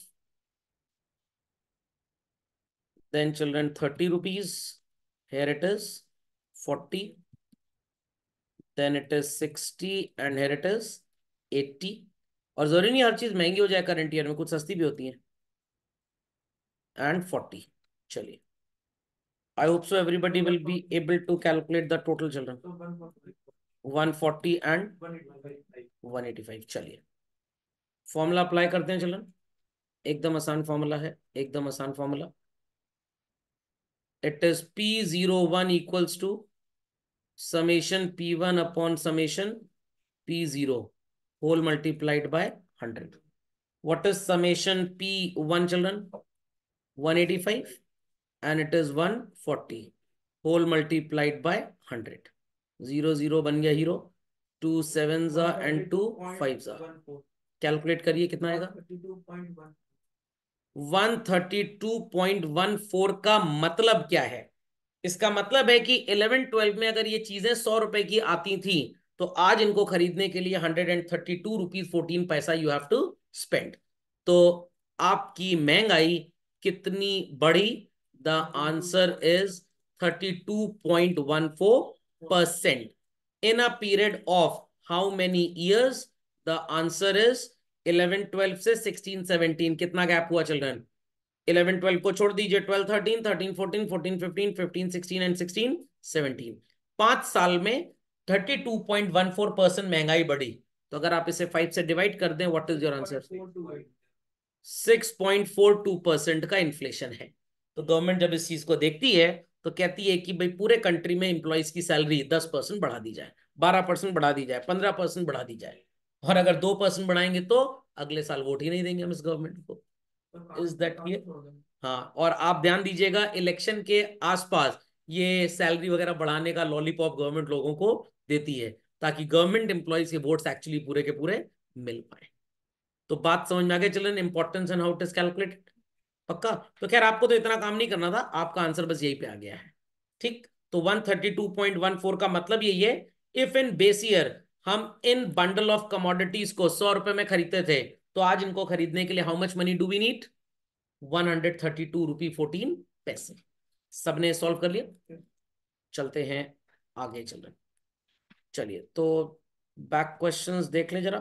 then children thirty rupees here it is forty then it is sixty and here it is eighty और जरूरी नहीं हर चीज महंगी हो जाए current year में कुछ सस्ती भी होती है एंड फोर्टी चलिए I hope so everybody will be able to calculate the total चल रहा one forty and one eighty five चलिए फॉर्मूला अप्लाई करते हैं चलन एकदम आसान फॉर्मूला है एकदम आसान formula it is P zero one equals to summation P one upon summation P zero whole multiplied by hundred what is summation P one चलन one eighty five and it is 140 whole multiplied by 100 zero zero बन गया hero two seven जा and two five जा calculate करिए कितना आएगा 132.14 का मतलब क्या है इसका मतलब है कि 11 12 में अगर ये चीजें सौ रुपए की आती थी तो आज इनको खरीदने के लिए hundred and thirty two rupees fourteen पैसा यू हैव टू स्पेंड तो आपकी महंगाई कितनी बढ़ी two point one four percent in a period of how many years the answer is eleven twelve से सिक्सटीन सेवनटीन कितना गैप हुआ चिल्ड्रन इलेवन ट्वेल्व को छोड़ दीजिए twelve thirteen thirteen fourteen fourteen fifteen fifteen sixteen and sixteen seventeen पांच साल में four percent महंगाई बढ़ी तो अगर आप इसे फाइव से डिवाइड कर दें what is your answer two percent का इन्फ्लेशन है तो गवर्नमेंट जब इस चीज को देखती है तो कहती है कि भाई पूरे कंट्री में इंप्लॉयज की सैलरी दस परसेंट बढ़ा दी जाए बारह परसेंट बढ़ा दी जाए पंद्रह परसेंट बढ़ा दी जाए और अगर दो परसेंट बढ़ाएंगे तो अगले साल वोट ही नहीं देंगे हम इस गवर्नमेंट को इज दैट क्लियर हाँ और आप ध्यान दीजिएगा इलेक्शन के आसपास ये सैलरी वगैरह बढ़ाने का लॉलीपॉप गवर्नमेंट लोगों को देती है ताकि गवर्नमेंट एम्प्लॉयज के वोट्स एक्चुअली पूरे के पूरे मिल पाए तो बात समझ में आगे चलन importance and how is calculate पक्का तो खैर आपको तो इतना काम नहीं करना था आपका आंसर बस यही पे आ गया है ठीक तो 132.14 का मतलब यही है इफ इन बेसियर हम इन बंडल ऑफ कमोडिटीज को सौ रुपए में खरीदते थे तो आज इनको खरीदने के लिए how much money do we need one hundred thirty two rupee fourteen पैसे सबने सॉल्व कर लिया चलते हैं आगे चल रहे चलिए तो बैक क्वेश्चंस देख ले जरा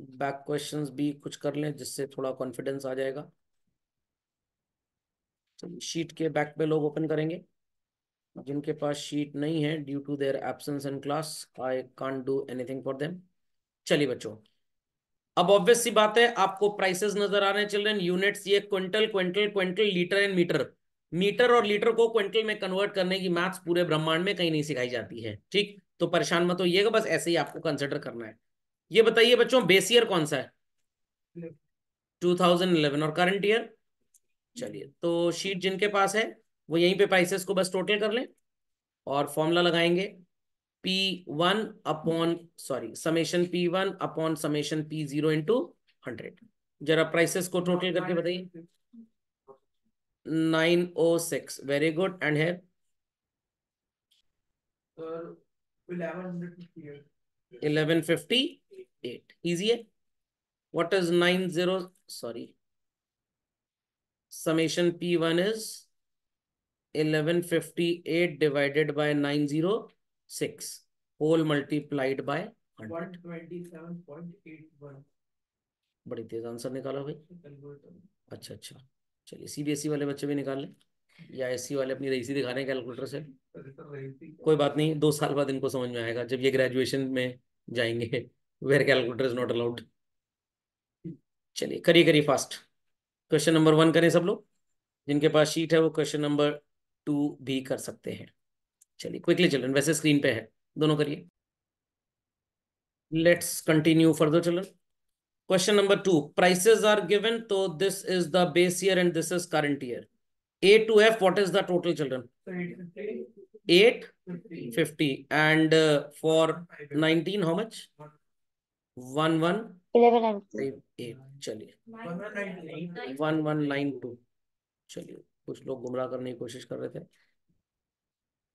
बैक क्वेश्चंस भी कुछ कर लें जिससे थोड़ा कॉन्फिडेंस आ जाएगा शीट तो के बैक पे लोग ओपन करेंगे जिनके पास शीट नहीं है due to their absence in class I can't do anything for them चलिए बच्चों अब ऑब्वियस सी बात है आपको प्राइसेस नजर आ रहे हैं चिल्ड्रेन यूनिट्स ये quintal quintal quintal litre and metre metre और लीटर को क्विंटल में कन्वर्ट करने की मैथ्स पूरे ब्रह्मांड में कहीं नहीं सिखाई जाती है ठीक तो परेशान मत होइएगा बस ऐसे ही आपको कंसिडर करना है ये बताइए बच्चों बेस ईयर कौन सा है 2011 और करंट ईयर hmm. चलिए तो शीट जिनके पास है वो यहीं पे प्राइसेस को बस टोटल कर लें और फॉर्मूला लगाएंगे P one upon sorry summation P1 one upon summation P zero into hundred जरा प्राइसेस को टोटल करके बताइए nine O six very good and है eleven fifty eight. easy hai what is nine zero? sorry summation P one is eleven fifty eight divided by nine zero six whole multiplied by one twenty seven point eight one. बड़ी तेज answer निकाला भाई अच्छा अच्छा चलिए CBSE वाले बच्चे भी निकाल ले या एस वाले अपनी रईसी दिखा रहे हैं कैलकुलेटर से कोई बात नहीं दो साल बाद इनको समझ में आएगा जब ये ग्रेजुएशन में जाएंगे where calculator is not allowed चलिए करिए करिए फास्ट क्वेश्चन नंबर वन करें सब लोग जिनके पास शीट है वो क्वेश्चन नंबर टू भी कर सकते हैं चलिए क्विकली चलन वैसे स्क्रीन पे है दोनों करिए लेट्स कंटिन्यू फर्दर चलन question number two prices are given तो this is the base year and this is current year A to F, what is the total, children? 850. And uh, for 19, how much? One one चलिए one one nine two चलिए कुछ लोग गुमराह करने की कोशिश कर रहे थे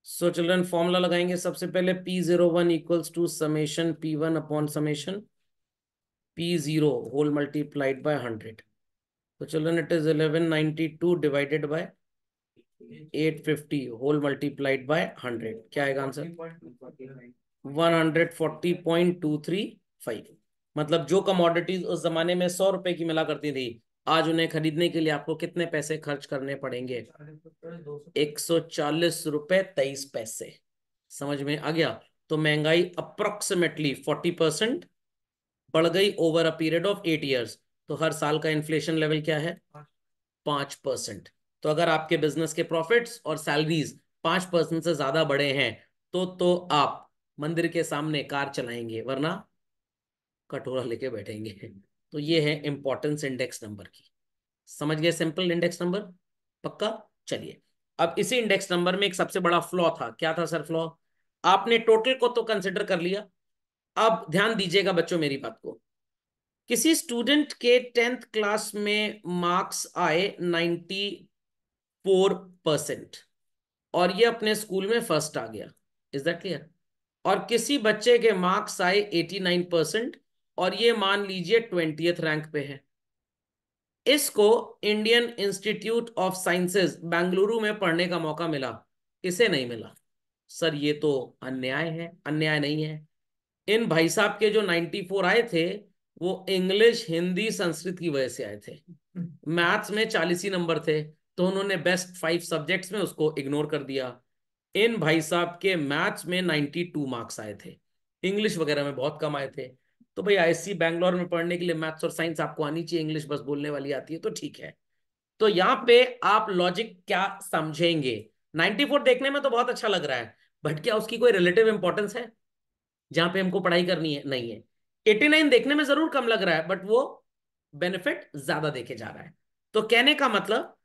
सो चिल्ड्रन फॉर्मूला लगाएंगे सबसे पहले P zero one equals to summation P one upon summation P zero whole multiplied by hundred तो children it is eleven ninety two divided by eight fifty whole multiplied by hundred क्या आएगा answer one hundred forty point two three five मतलब जो commodities उस जमाने में सौ रुपए की मिला करती थी आज उन्हें खरीदने के लिए आपको कितने पैसे खर्च करने पड़ेंगे एक सौ चालीस रुपए तेईस पैसे समझ में आ गया तो महंगाई अप्रोक्सीमेटली फोर्टी परसेंट बढ़ गई over a period of eight years तो हर साल का इन्फ्लेशन लेवल क्या है पांच परसेंट तो अगर आपके बिजनेस के प्रॉफिट्स और सैलरीज पांच परसेंट से ज्यादा बढ़े हैं तो तो आप मंदिर के सामने कार चलाएंगे वरना कटोरा लेके बैठेंगे तो ये है इंपॉर्टेंस इंडेक्स नंबर की समझ गए सिंपल इंडेक्स नंबर पक्का चलिए अब इसी इंडेक्स नंबर में एक सबसे बड़ा फ्लॉ था क्या था सर फ्लॉ आपने टोटल को तो कंसिडर कर लिया अब ध्यान दीजिएगा बच्चों मेरी बात को किसी स्टूडेंट के टेंथ क्लास में मार्क्स आए फोर परसेंट और ये अपने स्कूल में फर्स्ट आ गया इज दैट क्लियर और किसी बच्चे के मार्क्स आए एटी नाइन परसेंट और ये मान लीजिए ट्वेंटियथ रैंक पे है इसको Indian Institute of Sciences Bengaluru में पढ़ने का मौका मिला किसे नहीं मिला सर ये तो अन्याय है अन्याय नहीं है इन भाई साहब के जो 94 आए थे वो इंग्लिश हिंदी संस्कृत की वजह से आए थे मैथ्स में चालीस ही नंबर थे तो उन्होंने बेस्ट फाइव सब्जेक्ट्स में उसको इग्नोर कर दिया इन भाई साहब के मैथ्स में 92 मार्क्स आए थे इंग्लिश वगैरह में बहुत कम आए थे तो भाई आईएससी बैंगलोर में पढ़ने के लिए मैथ्स और साइंस आपको आनी चाहिए इंग्लिश बस बोलने वाली आती है तो ठीक है तो यहाँ पे आप लॉजिक क्या समझेंगे 94 देखने में तो बहुत अच्छा लग रहा है बट क्या उसकी कोई रिलेटिव इंपॉर्टेंस है जहां पे हमको पढ़ाई करनी है नहीं है 89 देखने में जरूर कम लग रहा है बट वो बेनिफिट ज्यादा देखे जा रहा है तो कहने का मतलब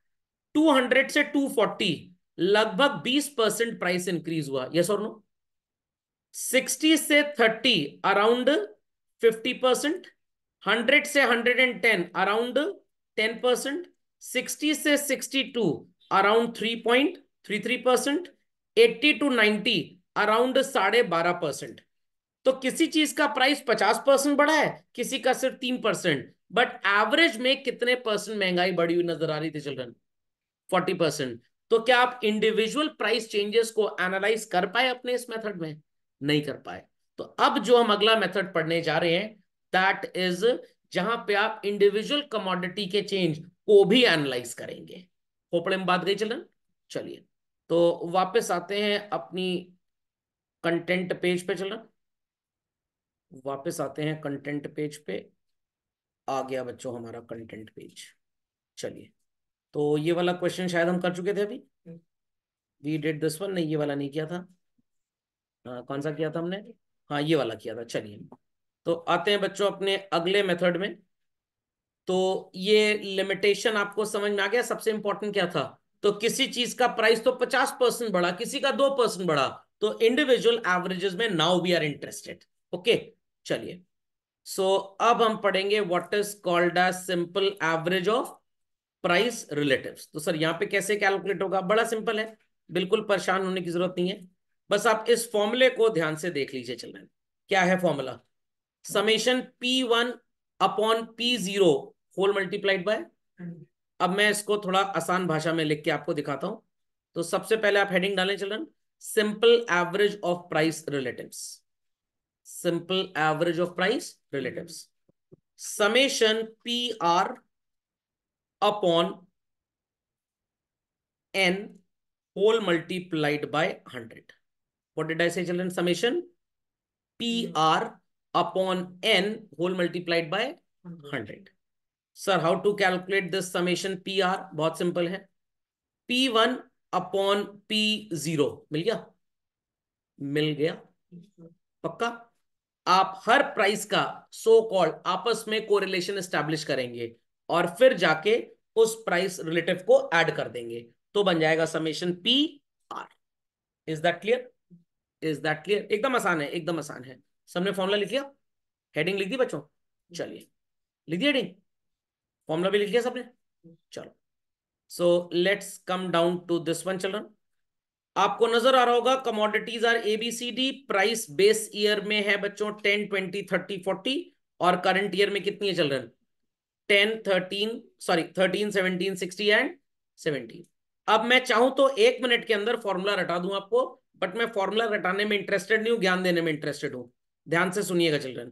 200 से 240 लगभग बीस परसेंट प्राइस इंक्रीज हुआ यस और नो 60 से 30 अराउंड फिफ्टी परसेंट हंड्रेड से hundred and ten around ten percent sixty से sixty two around three point three three percent eighty two ninety around साढ़े बारह परसेंट तो किसी चीज का प्राइस पचास परसेंट बढ़ा है किसी का सिर्फ तीन परसेंट बट एवरेज में कितने परसेंट महंगाई बढ़ी हुई नजर आ रही थी चिल्ड्रन फोर्टी परसेंट तो क्या आप इंडिविजुअल प्राइस चेंजेस को एनालाइज कर पाए अपने इस मेथड में नहीं कर पाए तो अब जो हम अगला मेथड पढ़ने जा रहे हैं दैट इज जहां पे आप इंडिविजुअल कमोडिटी के चेंज को भी एनालाइज करेंगे खोपड़े में बात गई चलन चलिए तो वापस आते हैं अपनी कंटेंट पेज पे चलन वापस आते हैं कंटेंट पेज पे आ गया बच्चों हमारा कंटेंट पेज चलिए तो ये वाला क्वेश्चन शायद हम कर चुके थे अभी वी डिड दिस वन नहीं ये वाला नहीं किया था आ, कौन सा किया था हमने हाँ ये वाला किया था चलिए तो आते हैं बच्चों अपने अगले मेथड में तो ये लिमिटेशन आपको समझ में आ गया सबसे इंपॉर्टेंट क्या था तो किसी चीज का प्राइस तो पचास परसेंट बढ़ा किसी का दो परसेंट बढ़ा तो इंडिविजुअल एवरेजेस में now we are interested okay चलिए सो अब हम पढ़ेंगे what is called a simple average of price relatives तो सर यहां पे कैसे कैलकुलेट होगा बड़ा सिंपल है बिल्कुल परेशान होने की जरूरत नहीं है बस आप इस फॉर्मूले को ध्यान से देख लीजिए चिल्ड्रन क्या है formula summation P one upon P zero whole multiplied by अब मैं इसको थोड़ा आसान भाषा में लिख के आपको दिखाता हूं तो सबसे पहले आप हेडिंग डालें children simple average of price relatives simple average of price relatives summation P R upon N whole multiplied by hundred what did I say children? Summation PR upon N whole multiplied by 100. Sir, how to calculate this summation PR? bahut simple hai P1 upon P0 mil gaya mil gaya pakka आप हर price का सो so called आपस में correlation establish करेंगे और फिर जाके उस price relative को ऐड कर देंगे तो बन जाएगा summation P R is that clear is that clear एकदम आसान है एकदम आसान है सबने फॉर्मुला लिख लिया हेडिंग लिख दी बच्चों चलिए लिख दी हेडिंग फॉर्मुला भी लिख लिया सबने चलो so let's come down to this one children आपको नजर आ रहा होगा commodities are A B C D price base year में है बच्चों टेन ट्वेंटी थर्टी फोर्टी और करंट ईयर में कितनी है children ten thirteen sorry thirteen seventeen sixty and seventeen अब मैं चाहूं तो एक मिनट के अंदर फॉर्मूला रटा दूं आपको बट मैं फॉर्मूला रटाने में इंटरेस्टेड नहीं हूं ज्ञान देने में इंटरेस्टेड हूं ध्यान से सुनिएगा children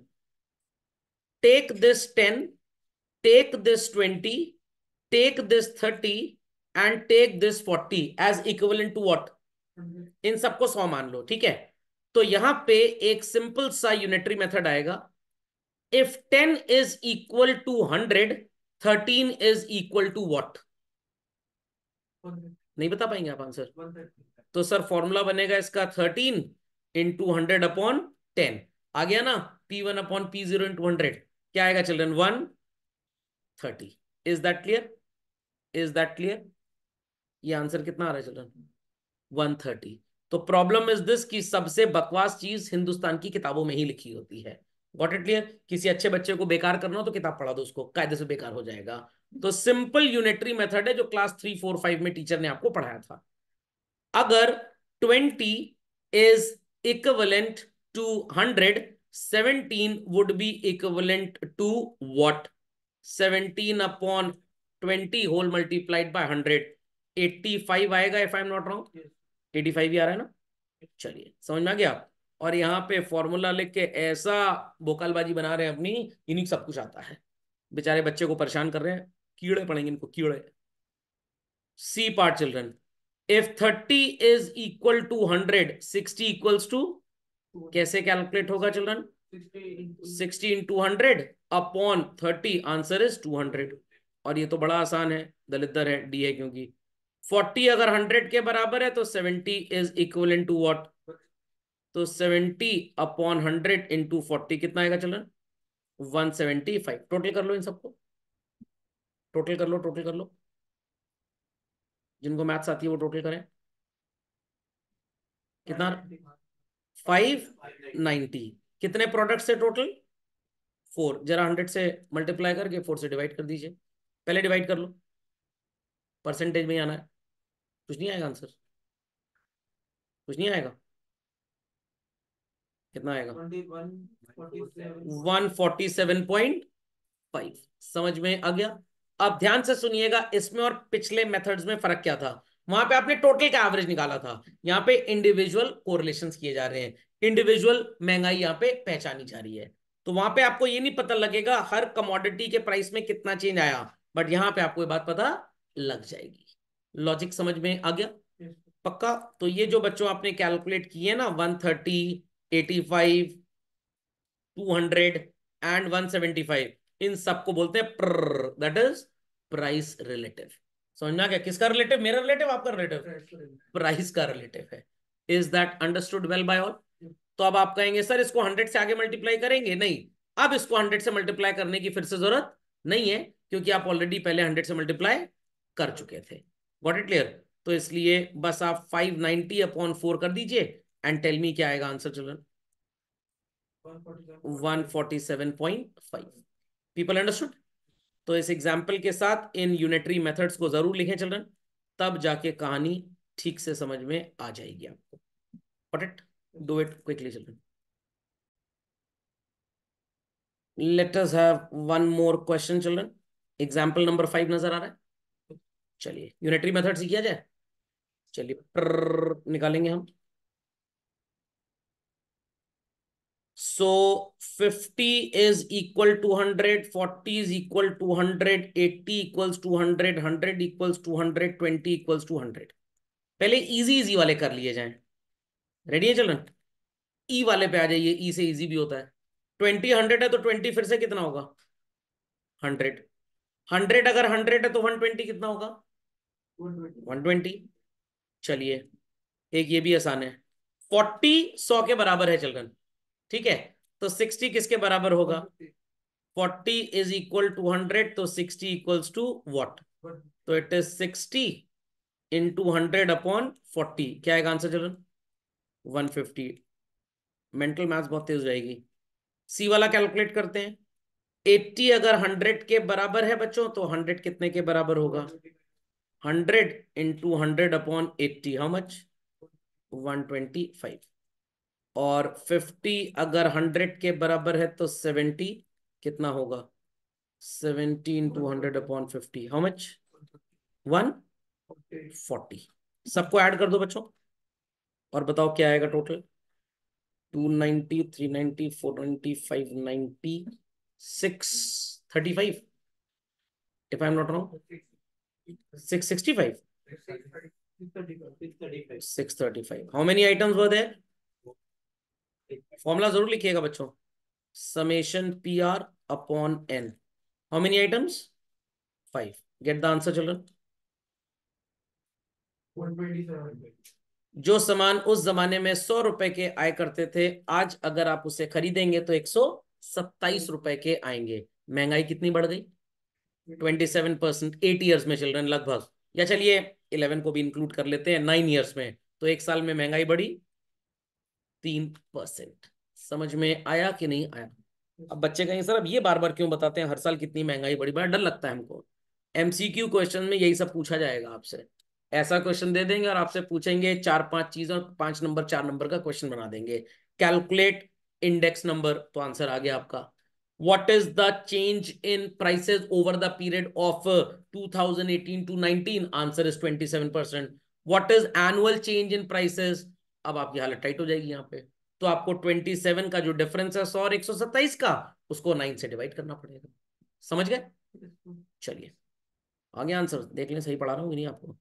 take this ten take this twenty take this thirty and take this forty as equal to what इन सबको सौ मान लो ठीक है तो यहां पे एक सिंपल सा यूनिटरी मेथड आएगा if ten is equal to hundred thirteen is equal to what नहीं बता पाएंगे आप आंसर तो सर फॉर्मूला बनेगा इसका thirteen into hundred upon ten आ गया ना P one upon P zero into hundred क्या आएगा children one thirty is that clear is that clear ये आंसर कितना आ रहा है चिल्ड्रन वन थर्टी तो प्रॉब्लम इज दिस कि सबसे बकवास चीज हिंदुस्तान की किताबों में ही लिखी होती है वॉट इट क्लियर किसी अच्छे बच्चे को बेकार करना हो तो किताब पढ़ा दो उसको कायदे से बेकार हो जाएगा तो सिंपल यूनिटरी मेथड है जो क्लास थ्री फोर फाइव में टीचर ने आपको पढ़ाया था अगर twenty is equivalent to hundred seventeen would be equivalent to what seventeen upon twenty whole multiplied by hundred eighty five आएगा if I am not wrong eighty five ही आ रहा है ना चलिए समझ में आ गया और यहाँ पे फॉर्मूला लिख के ऐसा बोकालबाजी बना रहे हैं अपनी इन्हीं सब कुछ आता है बेचारे बच्चे को परेशान कर रहे हैं कीड़े पड़ेंगे इनको कीड़े C part children if thirty is equal to hundred sixty equals to कैसे कैलकुलेट होगा children 60 into hundred upon thirty answer is two hundred और ये तो बड़ा आसान है दलितर है डी है क्योंकि फोर्टी अगर हंड्रेड के बराबर है तो seventy is equal to what तो सेवेंटी अपॉन 100 इंटू फोर्टी कितना आएगा चलन फाइव टोटल कर लो इन सबको टोटल कर लो टोटल कर लो जिनको मैथ्स आती है वो टोटल करें कितना फाइव नाइन्टी कितने प्रोडक्ट्स है टोटल फोर जरा हंड्रेड से मल्टीप्लाई करके फोर से डिवाइड कर दीजिए पहले डिवाइड कर लो परसेंटेज में आना है कुछ नहीं आएगा आंसर कुछ नहीं आएगा कितना आएगा one forty seven point five समझ में आ गया अब ध्यान से सुनिएगा इसमें और पिछले मेथड्स में फर्क क्या था वहां पे आपने टोटल का एवरेज निकाला था यहाँ पे इंडिविजुअल कोरिलेशन किए जा रहे हैं इंडिविजुअल महंगाई यहाँ पे पहचानी जा रही है तो वहां पे आपको ये नहीं पता लगेगा हर कमोडिटी के प्राइस में कितना चेंज आया बट यहाँ पे आपको ये बात पता लग जाएगी लॉजिक समझ में आ गया पक्का तो ये जो बच्चों आपने कैलकुलेट किए ना one thirty eighty five two hundred and one seventy five इन सबको बोलते हैं दैट इज प्राइस रिलेटिव समझना क्या किसका रिलेटिव मेरा रिलेटिव आपका रिलेटिव प्राइस का रिलेटिव है is that understood well by all तो अब आप कहेंगे सर इसको हंड्रेड से आगे मल्टीप्लाई करेंगे नहीं अब इसको हंड्रेड से मल्टीप्लाई करने की फिर से जरूरत नहीं है क्योंकि आप ऑलरेडी पहले हंड्रेड से मल्टीप्लाई कर चुके थे वॉट इट क्लियर तो इसलिए बस आप फाइव नाइनटी अपॉन फोर कर दीजिए एंड टेल मी क्या आएगा answer children one forty seven point five people understood तो इस एग्जाम्पल के साथ इन यूनिटरी मेथड्स को जरूर लिखें चिल्ड्रन तब जाके कहानी ठीक से समझ में आ जाएगी आपको it do it quickly children let us have one more question children example number five नजर आ रहा है चलिए यूनिटरी मेथड से किया जाए चलिए निकालेंगे हम So 50 is equal to 100, 40 is equal to 100, 80 equals 200, 100 equals 200, 20 equals 200. पहले इजी इजी वाले कर लिए जाएं रेडी है चलन ई वाले पे आ जाइए ई e से इजी भी होता है ट्वेंटी हंड्रेड है तो ट्वेंटी फिर से कितना होगा हंड्रेड हंड्रेड अगर हंड्रेड है तो वन ट्वेंटी कितना होगा वन ट्वेंटी चलिए एक ये भी आसान है फोर्टी सौ के बराबर है चलगन ठीक है तो सिक्सटी किसके बराबर होगा forty is equal to hundred तो सिक्सटी इक्वल्स टू वॉट तो it is sixty into hundred upon forty क्या आएगा आंसर चलन वन फिफ्टी मेंटल मैथ बहुत तेज रहेगी सी वाला कैलकुलेट करते हैं एट्टी अगर हंड्रेड के बराबर है बच्चों तो हंड्रेड कितने के बराबर होगा hundred into hundred upon eighty how much one twenty five और 50 अगर 100 के बराबर है तो 70 कितना होगा 17 two hundred upon fifty how much one forty सबको ऐड कर दो बच्चों और बताओ क्या आएगा total 290, 390, 420, 590, 635. If I'm not wrong, 665. 635. How many items were there? Formula जरूर लिखिएगा बच्चों summation P R upon N how many items five get the answer children जो सामान उस जमाने में सौ रुपए के आय करते थे आज अगर आप उसे खरीदेंगे तो एक सौ सत्ताईस रुपए के आएंगे महंगाई कितनी बढ़ गई twenty seven percent eight years में चिल्ड्रन लगभग या चलिए इलेवन को भी इंक्लूड कर लेते हैं नाइन ईयर्स में तो एक साल में महंगाई बढ़ी तीन परसेंट समझ में आया कि नहीं आया हम्म। अब बच्चे कहेंगे सर अब ये बार बार क्यों बताते हैं हर साल कितनी महंगाई बड़ी बड़ा डर लगता है हमको एमसीक्यू क्वेश्चन में यही सब पूछा जाएगा आपसे ऐसा क्वेश्चन दे देंगे और आपसे पूछेंगे चार पांच चीज और पांच नंबर चार नंबर का क्वेश्चन बना देंगे कैलकुलेट इंडेक्स नंबर तो आंसर आ गया आपका what is the change in prices over the period of 2018 to 19 answer is 27 percent what is annual change in prices अब आपकी हालत टाइट हो जाएगी यहाँ पे तो आपको ट्वेंटी सेवन का जो डिफरेंस है सौ और एक सौ सत्ताईस का उसको नाइन से डिवाइड करना पड़ेगा समझ गए चलिए आगे आंसर देख लें सही पढ़ा रहा हूँ नहीं आपको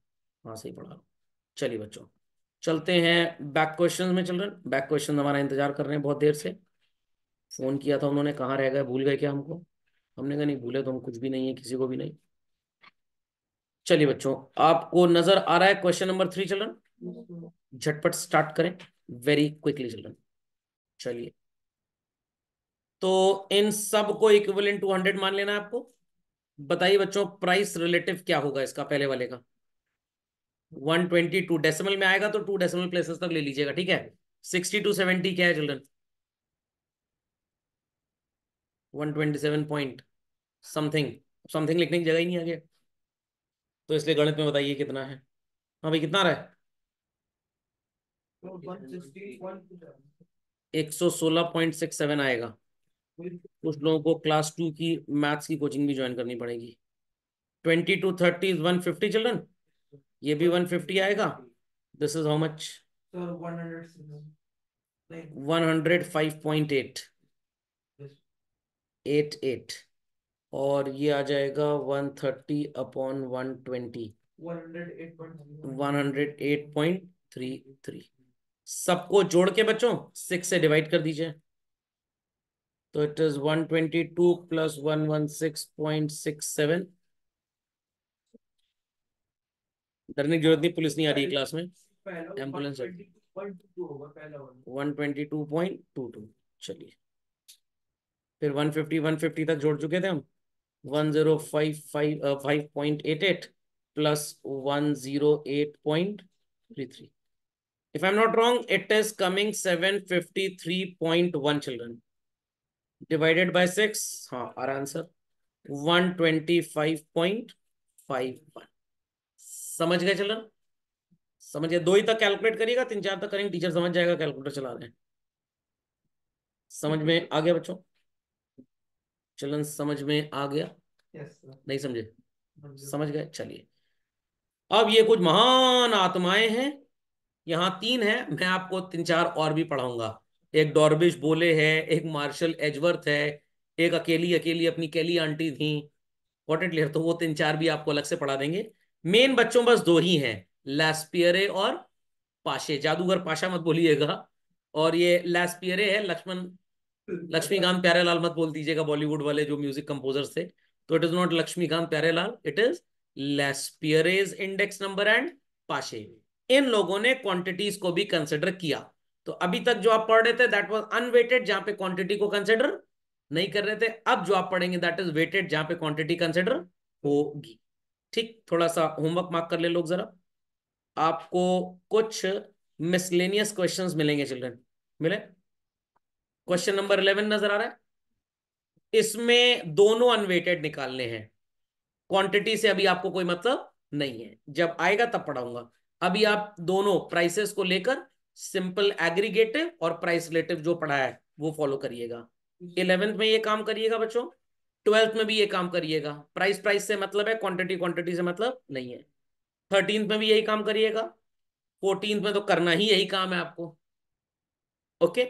हाँ सही पढ़ा रहा हूँ चलिए बच्चों चलते हैं बैक क्वेश्चन में चल रहे बैक क्वेश्चन हमारा इंतजार कर रहे हैं बहुत देर से फोन किया था उन्होंने कहाँ रह गए भूल गए क्या हमको हमने कहा नहीं भूले तो हम कुछ भी नहीं है किसी को भी नहीं चलिए बच्चों आपको नजर आ रहा है क्वेश्चन नंबर थ्री चलन झटपट स्टार्ट करें वेरी क्विकली चिल्ड्रन चलिए तो इन सब को इक्विवेलेंट टू हंड्रेड मान लेना है आपको बताइए बच्चों प्राइस रिलेटिव क्या होगा इसका पहले वाले का वन ट्वेंटी टू डेसिमल में आएगा तो टू डेसिमल प्लेसेस तक ले लीजिएगा ठीक है सिक्सटी टू सेवेंटी क्या है children one twenty seven point something something लिखने की जगह ही नहीं आ गया तो इसलिए गणित में बताइए कितना है हाँ भाई कितना रहा है एक सौ सोलह पॉइंट सिक्स सेवन आएगा कुछ लोगों को क्लास टू की मैथ्स की कोचिंग भी ज्वाइन करनी पड़ेगी twenty two thirty one fifty children ये भी वन फिफ्टी आएगा this is how much one hundred five point eight eight eight और ये आ जाएगा one thirty upon one twenty one hundred eight point three three सबको जोड़ के बच्चों सिक्स से डिवाइड कर दीजिए तो it is one twenty two plus one one six point six seven डरने की जरूरत नहीं पुलिस नहीं आ रही क्लास में ambulance one twenty two point two two चलिए फिर वन फिफ्टी वन फिफ्टी तक जोड़ चुके थे हम one zero five five five point eight eight plus one zero eight point three three If I'm not wrong, it is coming 753.1 children. Divided by 6, huh, our answer 125.51. समझ गए चलन समझिए दो ही तक कैलकुलेट करिएगा तीन चार तक करेंगे टीचर समझ जाएगा कैलकुलेटर चला रहे हैं समझ में आ गया बच्चों चलन समझ में आ गया yes, sir. नहीं समझे समझ गए चलिए अब ये कुछ महान आत्माएं हैं यहाँ तीन है मैं आपको तीन चार और भी पढ़ाऊंगा एक डॉर्बिश बोले है एक मार्शल एजवर्थ है एक अकेली अकेली अपनी कैली आंटी थी इंपॉर्टेंट लेर तो वो तीन चार भी आपको अलग से पढ़ा देंगे मेन बच्चों बस दो ही हैं लैसपियरे और पाशे जादूगर पाशा मत बोलिएगा और ये लैसपियरे है लक्ष्मण लक्ष्मीकांत प्यारेलाल मत बोल दीजिएगा बॉलीवुड वाले जो म्यूजिक कंपोजर्स थे तो it is not Laxmikant Pyarelal it is Laspeyres index number and Paasche इन लोगों ने क्वांटिटीज को भी कंसिडर किया तो अभी तक जो आप पढ़ रहे थे दैट वॉज अनवेटेड जहां पे क्वांटिटी को कंसिडर नहीं कर रहे थे अब जो आप पढ़ेंगे दैट इज वेटेड जहां पे क्वांटिटी कंसिडर होगी ठीक थोड़ा सा होमवर्क मार्क कर ले लोग जरा आपको कुछ मिसलेनियस क्वेश्चन मिलेंगे चिल्ड्रन मिले क्वेश्चन नंबर इलेवन नजर आ रहा है इसमें दोनों अनवेटेड निकालने हैं क्वांटिटी से अभी आपको कोई मतलब नहीं है जब आएगा तब पढ़ाऊंगा अभी आप दोनों प्राइसेस को लेकर सिंपल एग्रीगेटिव और प्राइस रिलेटिव जो पढ़ा है वो फॉलो करिएगा इलेवेंथ में ये काम करिएगा बच्चों ट्वेल्थ में भी ये काम करिएगा प्राइस प्राइस से मतलब है क्वांटिटी क्वांटिटी से मतलब नहीं है थर्टींथ में भी यही काम करिएगा फोर्टींथ में तो करना ही यही काम है आपको ओके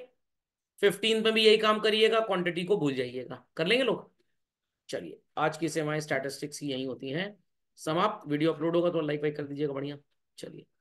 फिफ्टींथ में भी यही काम करिएगा क्वांटिटी को भूल जाइएगा कर लेंगे लोग चलिए आज की सेवाएं स्टैटिस्टिक्स यही होती हैं समाप्त वीडियो अपलोड होगा तो लाइक वाइक कर दीजिएगा बढ़िया चलिए